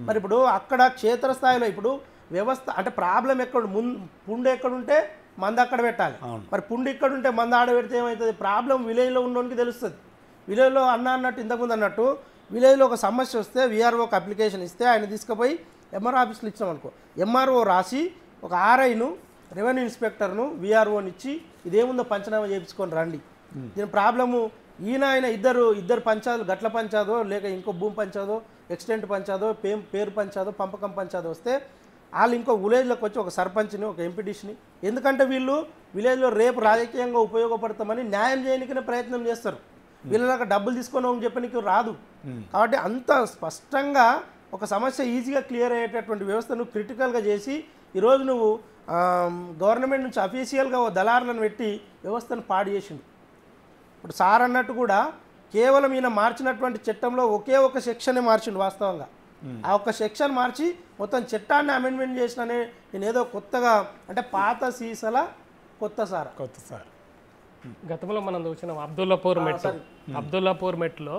మరి ఇప్పుడు అక్కడ క్షేత్రస్థాయిలో ఇప్పుడు వ్యవస్థ అంటే ప్రాబ్లం ఎక్కడ ముందు పుండు ఎక్కడుంటే మంద అక్కడ పెట్టాలి మరి పుండు ఇక్కడ ఉంటే మంద ఆడ పెడితే ఏమవుతుంది ప్రాబ్లం విలేజ్లో ఉన్నోనికి తెలుస్తుంది విలేజ్లో అన్న అన్నట్టు ఇంతకుముందు అన్నట్టు విలేజ్లో ఒక సమస్య వస్తే విఆర్ఓకి అప్లికేషన్ ఇస్తే ఆయన తీసుకుపోయి ఎంఆర్ఓ ఆఫీస్లో ఇచ్చాం అనుకో ఎంఆర్ఓ రాసి ఒక ఆర్ఐను రెవెన్యూ ఇన్స్పెక్టర్ను విఆర్ఓని ఇచ్చి ఇదేముందో పంచనామా చేయించుకొని రండి దీని ప్రాబ్లము ఈయన ఆయన ఇద్దరు ఇద్దరు పంచాదు గట్ల పంచాదో లేక ఇంకో భూమి పంచాదో ఎక్స్టెంట్ పంచాదో పే పేరు పంచాదో పంపకం పంచాదో వస్తే వాళ్ళు ఇంకో విలేజ్లోకి వచ్చి ఒక సర్పంచ్ని ఒక ఎంపీటీసీని ఎందుకంటే వీళ్ళు విలేజ్లో రేపు రాజకీయంగా ఉపయోగపడతామని న్యాయం చేయనికనే ప్రయత్నం చేస్తారు వీళ్ళ డబ్బులు తీసుకొని చెప్పడానికి రాదు కాబట్టి అంత స్పష్టంగా ఒక సమస్య ఈజీగా క్లియర్ అయ్యేటటువంటి వ్యవస్థను క్రిటికల్గా చేసి ఈరోజు నువ్వు గవర్నమెంట్ నుంచి అఫీషియల్గా ఓ దళారులను పెట్టి వ్యవస్థను పాడు చేసిండు ఇప్పుడు సార్ అన్నట్టు కూడా కేవలం ఈయన మార్చినటువంటి చట్టంలో ఒకే ఒక సెక్షన్ మార్చిండు వాస్తవంగా ఆ ఒక్క సెక్షన్ మార్చి మొత్తం చట్టాన్ని అమెండ్మెంట్ చేసిననే నేను ఏదో కొత్తగా అంటే పాత సీసల కొత్త సార్ కొత్త సార్ గతంలో మనం చూసినాం అబ్దుల్లాపూర్ మెట్ అబ్దుల్లాపూర్ మెట్లో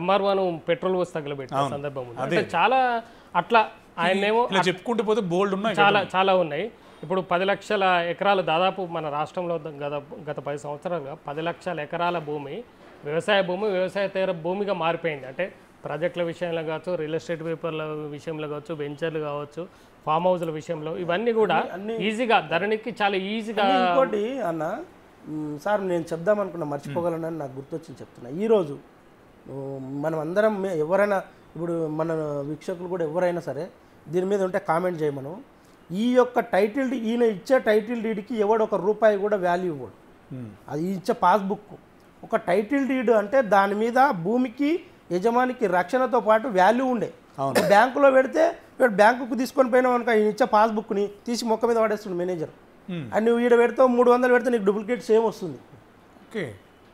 ఎంఆర్ వన్ పెట్రోల్ పోసి తగలబెట్టిన సందర్భం ఉంది అంటే చాలా అట్లా ఆయనేమో చెప్పుకుంటూ పోతే బోల్డ్ ఉన్నాయి చాలా చాలా ఉన్నాయి ఇప్పుడు పది లక్షల ఎకరాలు దాదాపు మన రాష్ట్రంలో గత గత పది సంవత్సరాలుగా పది లక్షల ఎకరాల భూమి వ్యవసాయ భూమి వ్యవసాయ తీర భూమిగా మారిపోయింది అంటే ప్రాజెక్టుల విషయంలో కావచ్చు రియల్ ఎస్టేట్ పేపర్ల విషయంలో కావచ్చు వెంచర్లు కావచ్చు ఫామ్ హౌస్ల విషయంలో ఇవన్నీ కూడా ఈజీగా ధరణికి చాలా ఈజీగా ఇంకోటి అన్న సార్ నేను చెప్దాం మర్చిపోగలనని నాకు గుర్తొచ్చింది చెప్తున్నా ఈరోజు మనం అందరం ఎవరైనా ఇప్పుడు మన వీక్షకులు కూడా ఎవరైనా సరే దీని మీద ఉంటే కామెంట్ చేయమను ఈ యొక్క టైటిల్ ఈయన ఇచ్చే టైటిల్ డీడ్కి ఎవడు ఒక రూపాయి కూడా వాల్యూ ఇవ్వడు అది ఇచ్చే పాస్బుక్ ఒక టైటిల్ డీడ్ అంటే దాని మీద భూమికి యజమానికి రక్షణతో పాటు వాల్యూ ఉండే బ్యాంకులో పెడితే వీడు బ్యాంకుకు తీసుకొని పోయినా అనుకో ఈయన ఇచ్చే పాస్బుక్ని తీసి మొక్క మీద పడేస్తుంది మేనేజర్ అండ్ నువ్వు ఈడ పెడితే మూడు వందలు పెడితే నీకు డూప్లికేట్ సేమ్ వస్తుంది ఓకే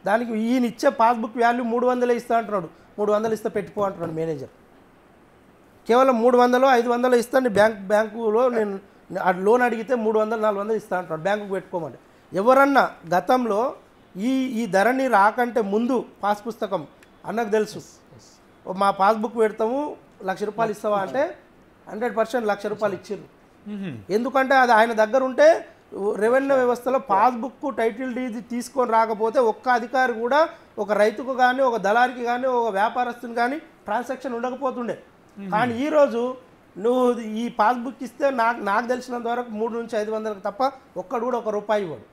దానికి ఈయన ఇచ్చే పాస్బుక్ వాల్యూ మూడు వందలే ఇస్తా అంటున్నాడు మూడు వందలు ఇస్తే పెట్టుకో అంటున్నాడు మేనేజర్ కేవలం మూడు వందలు ఐదు వందలు ఇస్తాను బ్యాంక్ బ్యాంకులో నేను లోన్ అడిగితే మూడు వందలు నాలుగు వందలు ఇస్తా అంటాడు బ్యాంకుకు పెట్టుకోమని ఎవరన్నా గతంలో ఈ ఈ ధరని రాకంటే ముందు పాస్ పుస్తకం అన్నకు తెలుసు మా పాస్బుక్ పెడతాము లక్ష రూపాయలు ఇస్తావా అంటే హండ్రెడ్ పర్సెంట్ లక్ష రూపాయలు ఇచ్చారు ఎందుకంటే అది ఆయన దగ్గర ఉంటే రెవెన్యూ వ్యవస్థలో పాస్బుక్ టైటిల్ డీ తీసుకొని రాకపోతే ఒక్క అధికారి కూడా ఒక రైతుకు కానీ ఒక దళారికి కానీ ఒక వ్యాపారస్తుని కానీ ట్రాన్సాక్షన్ ఉండకపోతుండే కానీ ఈరోజు నువ్వు ఈ పాస్బుక్ ఇస్తే నాకు నాకు తెలిసినంత వరకు మూడు నుంచి ఐదు వందలకు తప్ప ఒక్కడు కూడా ఒక రూపాయి ఇవ్వడు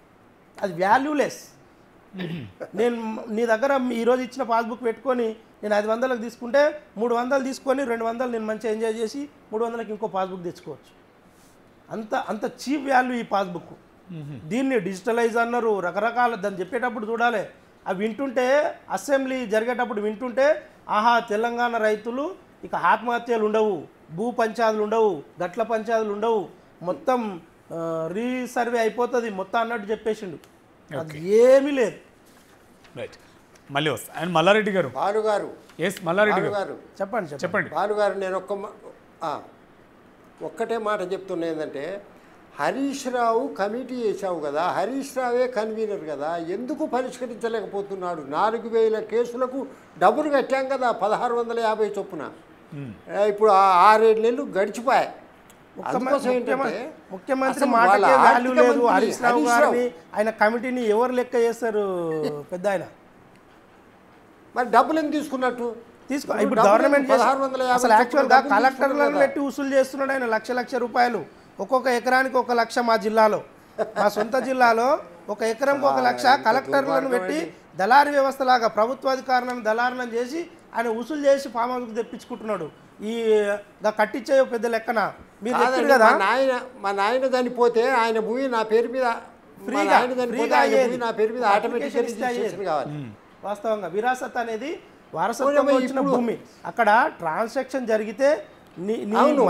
అది వాల్యూలెస్ నేను నీ దగ్గర ఈరోజు ఇచ్చిన పాస్బుక్ పెట్టుకొని నేను ఐదు వందలకు తీసుకుంటే మూడు వందలు తీసుకొని రెండు వందలు నేను మంచిగా ఎంజాయ్ చేసి మూడు వందలకి ఇంకో పాస్బుక్ తెచ్చుకోవచ్చు అంత అంత చీప్ వాల్యూ ఈ పాస్బుక్ దీన్ని డిజిటలైజ్ అన్నారు రకరకాల దాన్ని చెప్పేటప్పుడు చూడాలి అవి వింటుంటే అసెంబ్లీ జరిగేటప్పుడు వింటుంటే ఆహా తెలంగాణ రైతులు ఇక ఆత్మహత్యలు ఉండవు భూ పంచాదులు ఉండవు గట్ల పంచాదులు ఉండవు మొత్తం రీసర్వే అయిపోతుంది మొత్తం అన్నట్టు చెప్పేసిండు అది ఏమీ లేదు మళ్ళీ వస్తాను అండ్ మల్లారెడ్డి గారు బాలుగారు ఎస్ మల్లారెడ్డి గారు చెప్పండి చెప్పండి గారు నేను ఒక్క ఒక్కటే మాట చెప్తున్నా ఏంటంటే హరీష్ రావు కమిటీ వేశావు కదా హరీష్ రావే కన్వీనర్ కదా ఎందుకు పరిష్కరించలేకపోతున్నాడు నాలుగు వేల కేసులకు డబ్బులు కట్టాం కదా పదహారు వందల యాభై చొప్పున ఇప్పుడు ఆరేడు నెలలు గడిచిపోయాయి ముఖ్యమంత్రి మాట వాల్యూ లేదు ఆయన కమిటీని ఎవరు లెక్క చేస్తారు పెద్ద ఆయన మరి డబ్బులు ఎందుకు తీసుకున్నట్టు తీసుకో ఇప్పుడు గవర్నమెంట్ అసలు యాక్చువల్గా కలెక్టర్లను పెట్టి వసూలు చేస్తున్నాడు ఆయన లక్ష లక్ష రూపాయలు ఒక్కొక్క ఎకరానికి ఒక లక్ష మా జిల్లాలో మా సొంత *laughs* జిల్లాలో ఒక ఎకరంకి ఒక లక్ష కలెక్టర్లను పెట్టి దళారీ వ్యవస్థలాగా ప్రభుత్వాధికారులను దళారులను చేసి ఆయన ఉసులు చేసి ఫామ్ హౌస్కి తెప్పించుకుంటున్నాడు ఈ కట్టించే పెద్ద లెక్కన మీరు కదా నాయన మా నాయన దాన్ని పోతే ఆయన భూమి నా పేరు మీద ఫ్రీగా అయ్యేది నా పేరు మీద వాస్తవంగా విరాసత్ అనేది వారసత్వం భూమి అక్కడ ట్రాన్సాక్షన్ జరిగితే నీ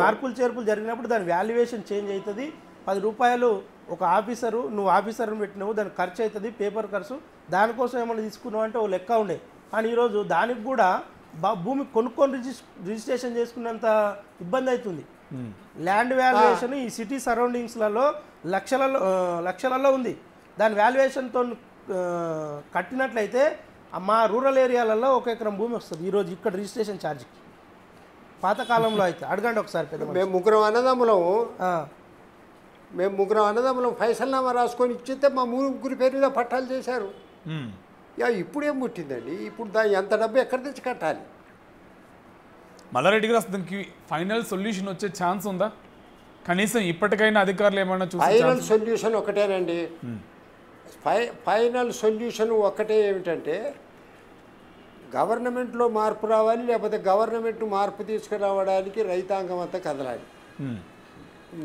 మార్పులు చేర్పులు జరిగినప్పుడు దాని వాల్యుయేషన్ చేంజ్ అవుతుంది పది రూపాయలు ఒక ఆఫీసరు నువ్వు ఆఫీసర్ని పెట్టినావు దాని ఖర్చు అవుతుంది పేపర్ ఖర్చు దానికోసం ఏమైనా తీసుకున్నావు అంటే ఓ లెక్క ఉండే కానీ ఈరోజు దానికి కూడా బా భూమి కొనుక్కొని రిజిస్ రిజిస్ట్రేషన్ చేసుకున్నంత ఇబ్బంది అవుతుంది ల్యాండ్ వాల్యుయేషన్ ఈ సిటీ సరౌండింగ్స్లలో లక్షలలో లక్షలలో ఉంది దాని వాల్యుయేషన్తో కట్టినట్లయితే మా రూరల్ ఏరియాలలో ఒక ఎకరం భూమి వస్తుంది ఈరోజు ఇక్కడ రిజిస్ట్రేషన్ ఛార్జ్కి పాతకాలంలో అయితే అడగండి ఒకసారి పెద్ద మేము ముగ్గురం అన్నదమ్ములం మేము ముగ్గురం అన్నదమ్ములం ఫైసల్నామా రాసుకొని ఇచ్చితే మా ముగ్గురు మీద పట్టాలు చేశారు యా ఇప్పుడేం ముట్టిందండి ఇప్పుడు దాని ఎంత డబ్బు ఎక్కడ తెచ్చి కట్టాలి మల్లారెడ్డి గారు దానికి ఫైనల్ సొల్యూషన్ వచ్చే ఛాన్స్ ఉందా కనీసం ఇప్పటికైనా అధికారులు ఏమైనా ఫైనల్ సొల్యూషన్ ఒకటేనండి hmm. ఫై ఫైనల్ సొల్యూషన్ ఒకటే ఏమిటంటే గవర్నమెంట్లో మార్పు రావాలి లేకపోతే గవర్నమెంట్ మార్పు తీసుకురావడానికి రైతాంగం అంతా కదలాలి hmm.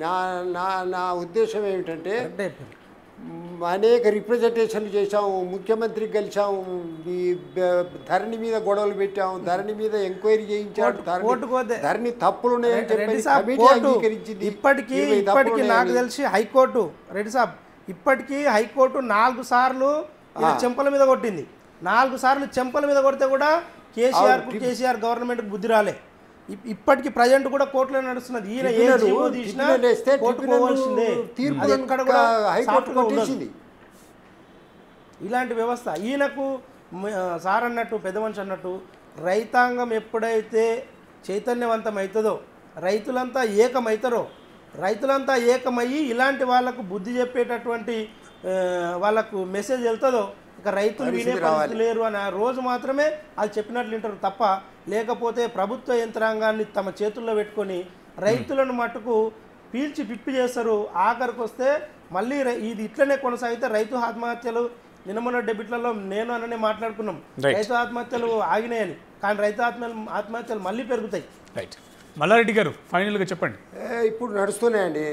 నా నా నా ఉద్దేశం ఏమిటంటే అనేక రిప్రజెంటేషన్లు చేశాము ముఖ్యమంత్రికి కలిసాము ఈ ధరణి మీద గొడవలు పెట్టాము ధరణి మీద ఎంక్వైరీ చేయించాడు ధరణి తప్పులు ఇప్పటికీ నాకు తెలిసి హైకోర్టు రెడ్డి సాబ్ ఇప్పటికీ హైకోర్టు నాలుగు సార్లు చెంపల మీద కొట్టింది నాలుగు సార్లు చెంపల మీద కొడితే కూడా కేసీఆర్ కేసీఆర్ గవర్నమెంట్కి బుద్ధి రాలే ఇప్పటికి ప్రజెంట్ కూడా కోర్టులో నడుస్తున్నది ఈయన తీసినా కోర్టు తీర్పు ఇలాంటి వ్యవస్థ ఈయనకు సార్ అన్నట్టు పెద్ద మనిషి అన్నట్టు రైతాంగం ఎప్పుడైతే చైతన్యవంతం అవుతుందో రైతులంతా ఏకమవుతారో రైతులంతా ఏకమయ్యి ఇలాంటి వాళ్ళకు బుద్ధి చెప్పేటటువంటి వాళ్ళకు మెసేజ్ వెళ్తుందో ఇక రైతులు వినే పరిస్థితి లేరు అని రోజు మాత్రమే వాళ్ళు చెప్పినట్లు వింటారు తప్ప లేకపోతే ప్రభుత్వ యంత్రాంగాన్ని తమ చేతుల్లో పెట్టుకొని రైతులను మట్టుకు పీల్చి పిప్పి చేస్తారు ఆఖరికి వస్తే మళ్ళీ ఇది ఇట్లనే కొనసాగితే రైతు ఆత్మహత్యలు నినమల డెబిట్లలో నేను అననే మాట్లాడుకున్నాం రైతు ఆత్మహత్యలు ఆగినాయని కానీ రైతు ఆత్మ ఆత్మహత్యలు మళ్ళీ పెరుగుతాయి రైట్ మల్లారెడ్డి గారు ఫైనల్గా చెప్పండి ఇప్పుడు నడుస్తున్నాయండి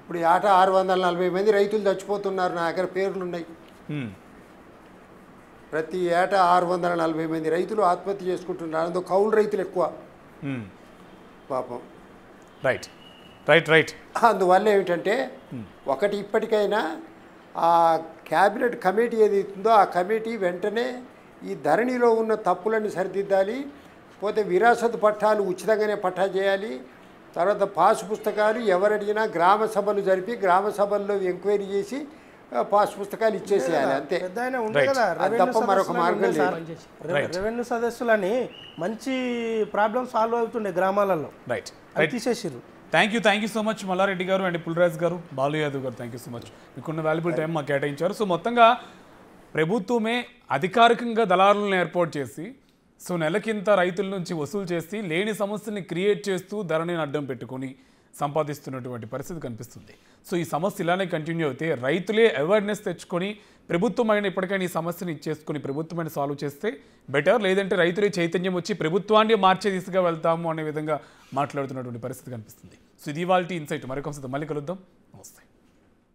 ఇప్పుడు ఆట ఆరు వందల నలభై మంది రైతులు చచ్చిపోతున్నారు నా దగ్గర పేర్లున్నాయి hmm. ప్రతి ఏటా ఆరు వందల నలభై మంది రైతులు ఆత్మహత్య చేసుకుంటున్నారు అందులో కౌలు రైతులు ఎక్కువ పాపం రైట్ రైట్ రైట్ అందువల్ల ఏమిటంటే ఒకటి ఇప్పటికైనా ఆ క్యాబినెట్ కమిటీ ఏదైతుందో ఆ కమిటీ వెంటనే ఈ ధరణిలో ఉన్న తప్పులను సరిదిద్దాలి పోతే విరాసత్ పట్టాలు ఉచితంగానే పట్టా చేయాలి తర్వాత పాసు పుస్తకాలు ఎవరడిగినా గ్రామ సభలు జరిపి గ్రామ సభల్లో ఎంక్వైరీ చేసి పాస్ పుస్తకాలు ఇచ్చేసేయాలి అంతే తప్ప మరొక మార్గం రెవెన్యూ సదస్సులని మంచి ప్రాబ్లం సాల్వ్ అవుతుండే గ్రామాలలో రైట్ తీసేసారు thank you thank you so much Mallareddy గారు అండ్ పుల్రాజ్ గారు బాలు యాదవ్ గారు థ్యాంక్ యూ సో మచ్ మీకున్న వాల్యుబుల్ టైం మాకు కేటాయించారు సో మొత్తంగా ప్రభుత్వమే అధికారికంగా దళారులను ఏర్పాటు చేసి సో నెల రైతుల నుంచి వసూలు చేసి లేని సమస్యని క్రియేట్ చేస్తూ ధరని అడ్డం పెట్టుకొని సంపాదిస్తున్నటువంటి పరిస్థితి కనిపిస్తుంది సో ఈ సమస్య ఇలానే కంటిన్యూ అయితే రైతులే అవేర్నెస్ తెచ్చుకొని ప్రభుత్వమైన ఇప్పటికైనా ఈ సమస్యను ఇచ్చేసుకుని ప్రభుత్వమైన సాల్వ్ చేస్తే బెటర్ లేదంటే రైతులే చైతన్యం వచ్చి ప్రభుత్వాన్ని మార్చే దిశగా వెళ్తాము అనే విధంగా మాట్లాడుతున్నటువంటి పరిస్థితి కనిపిస్తుంది సో ఇది వాళ్ళ ఇన్సైట్ మరికొంత మళ్ళీ కలుద్దాం నమస్తే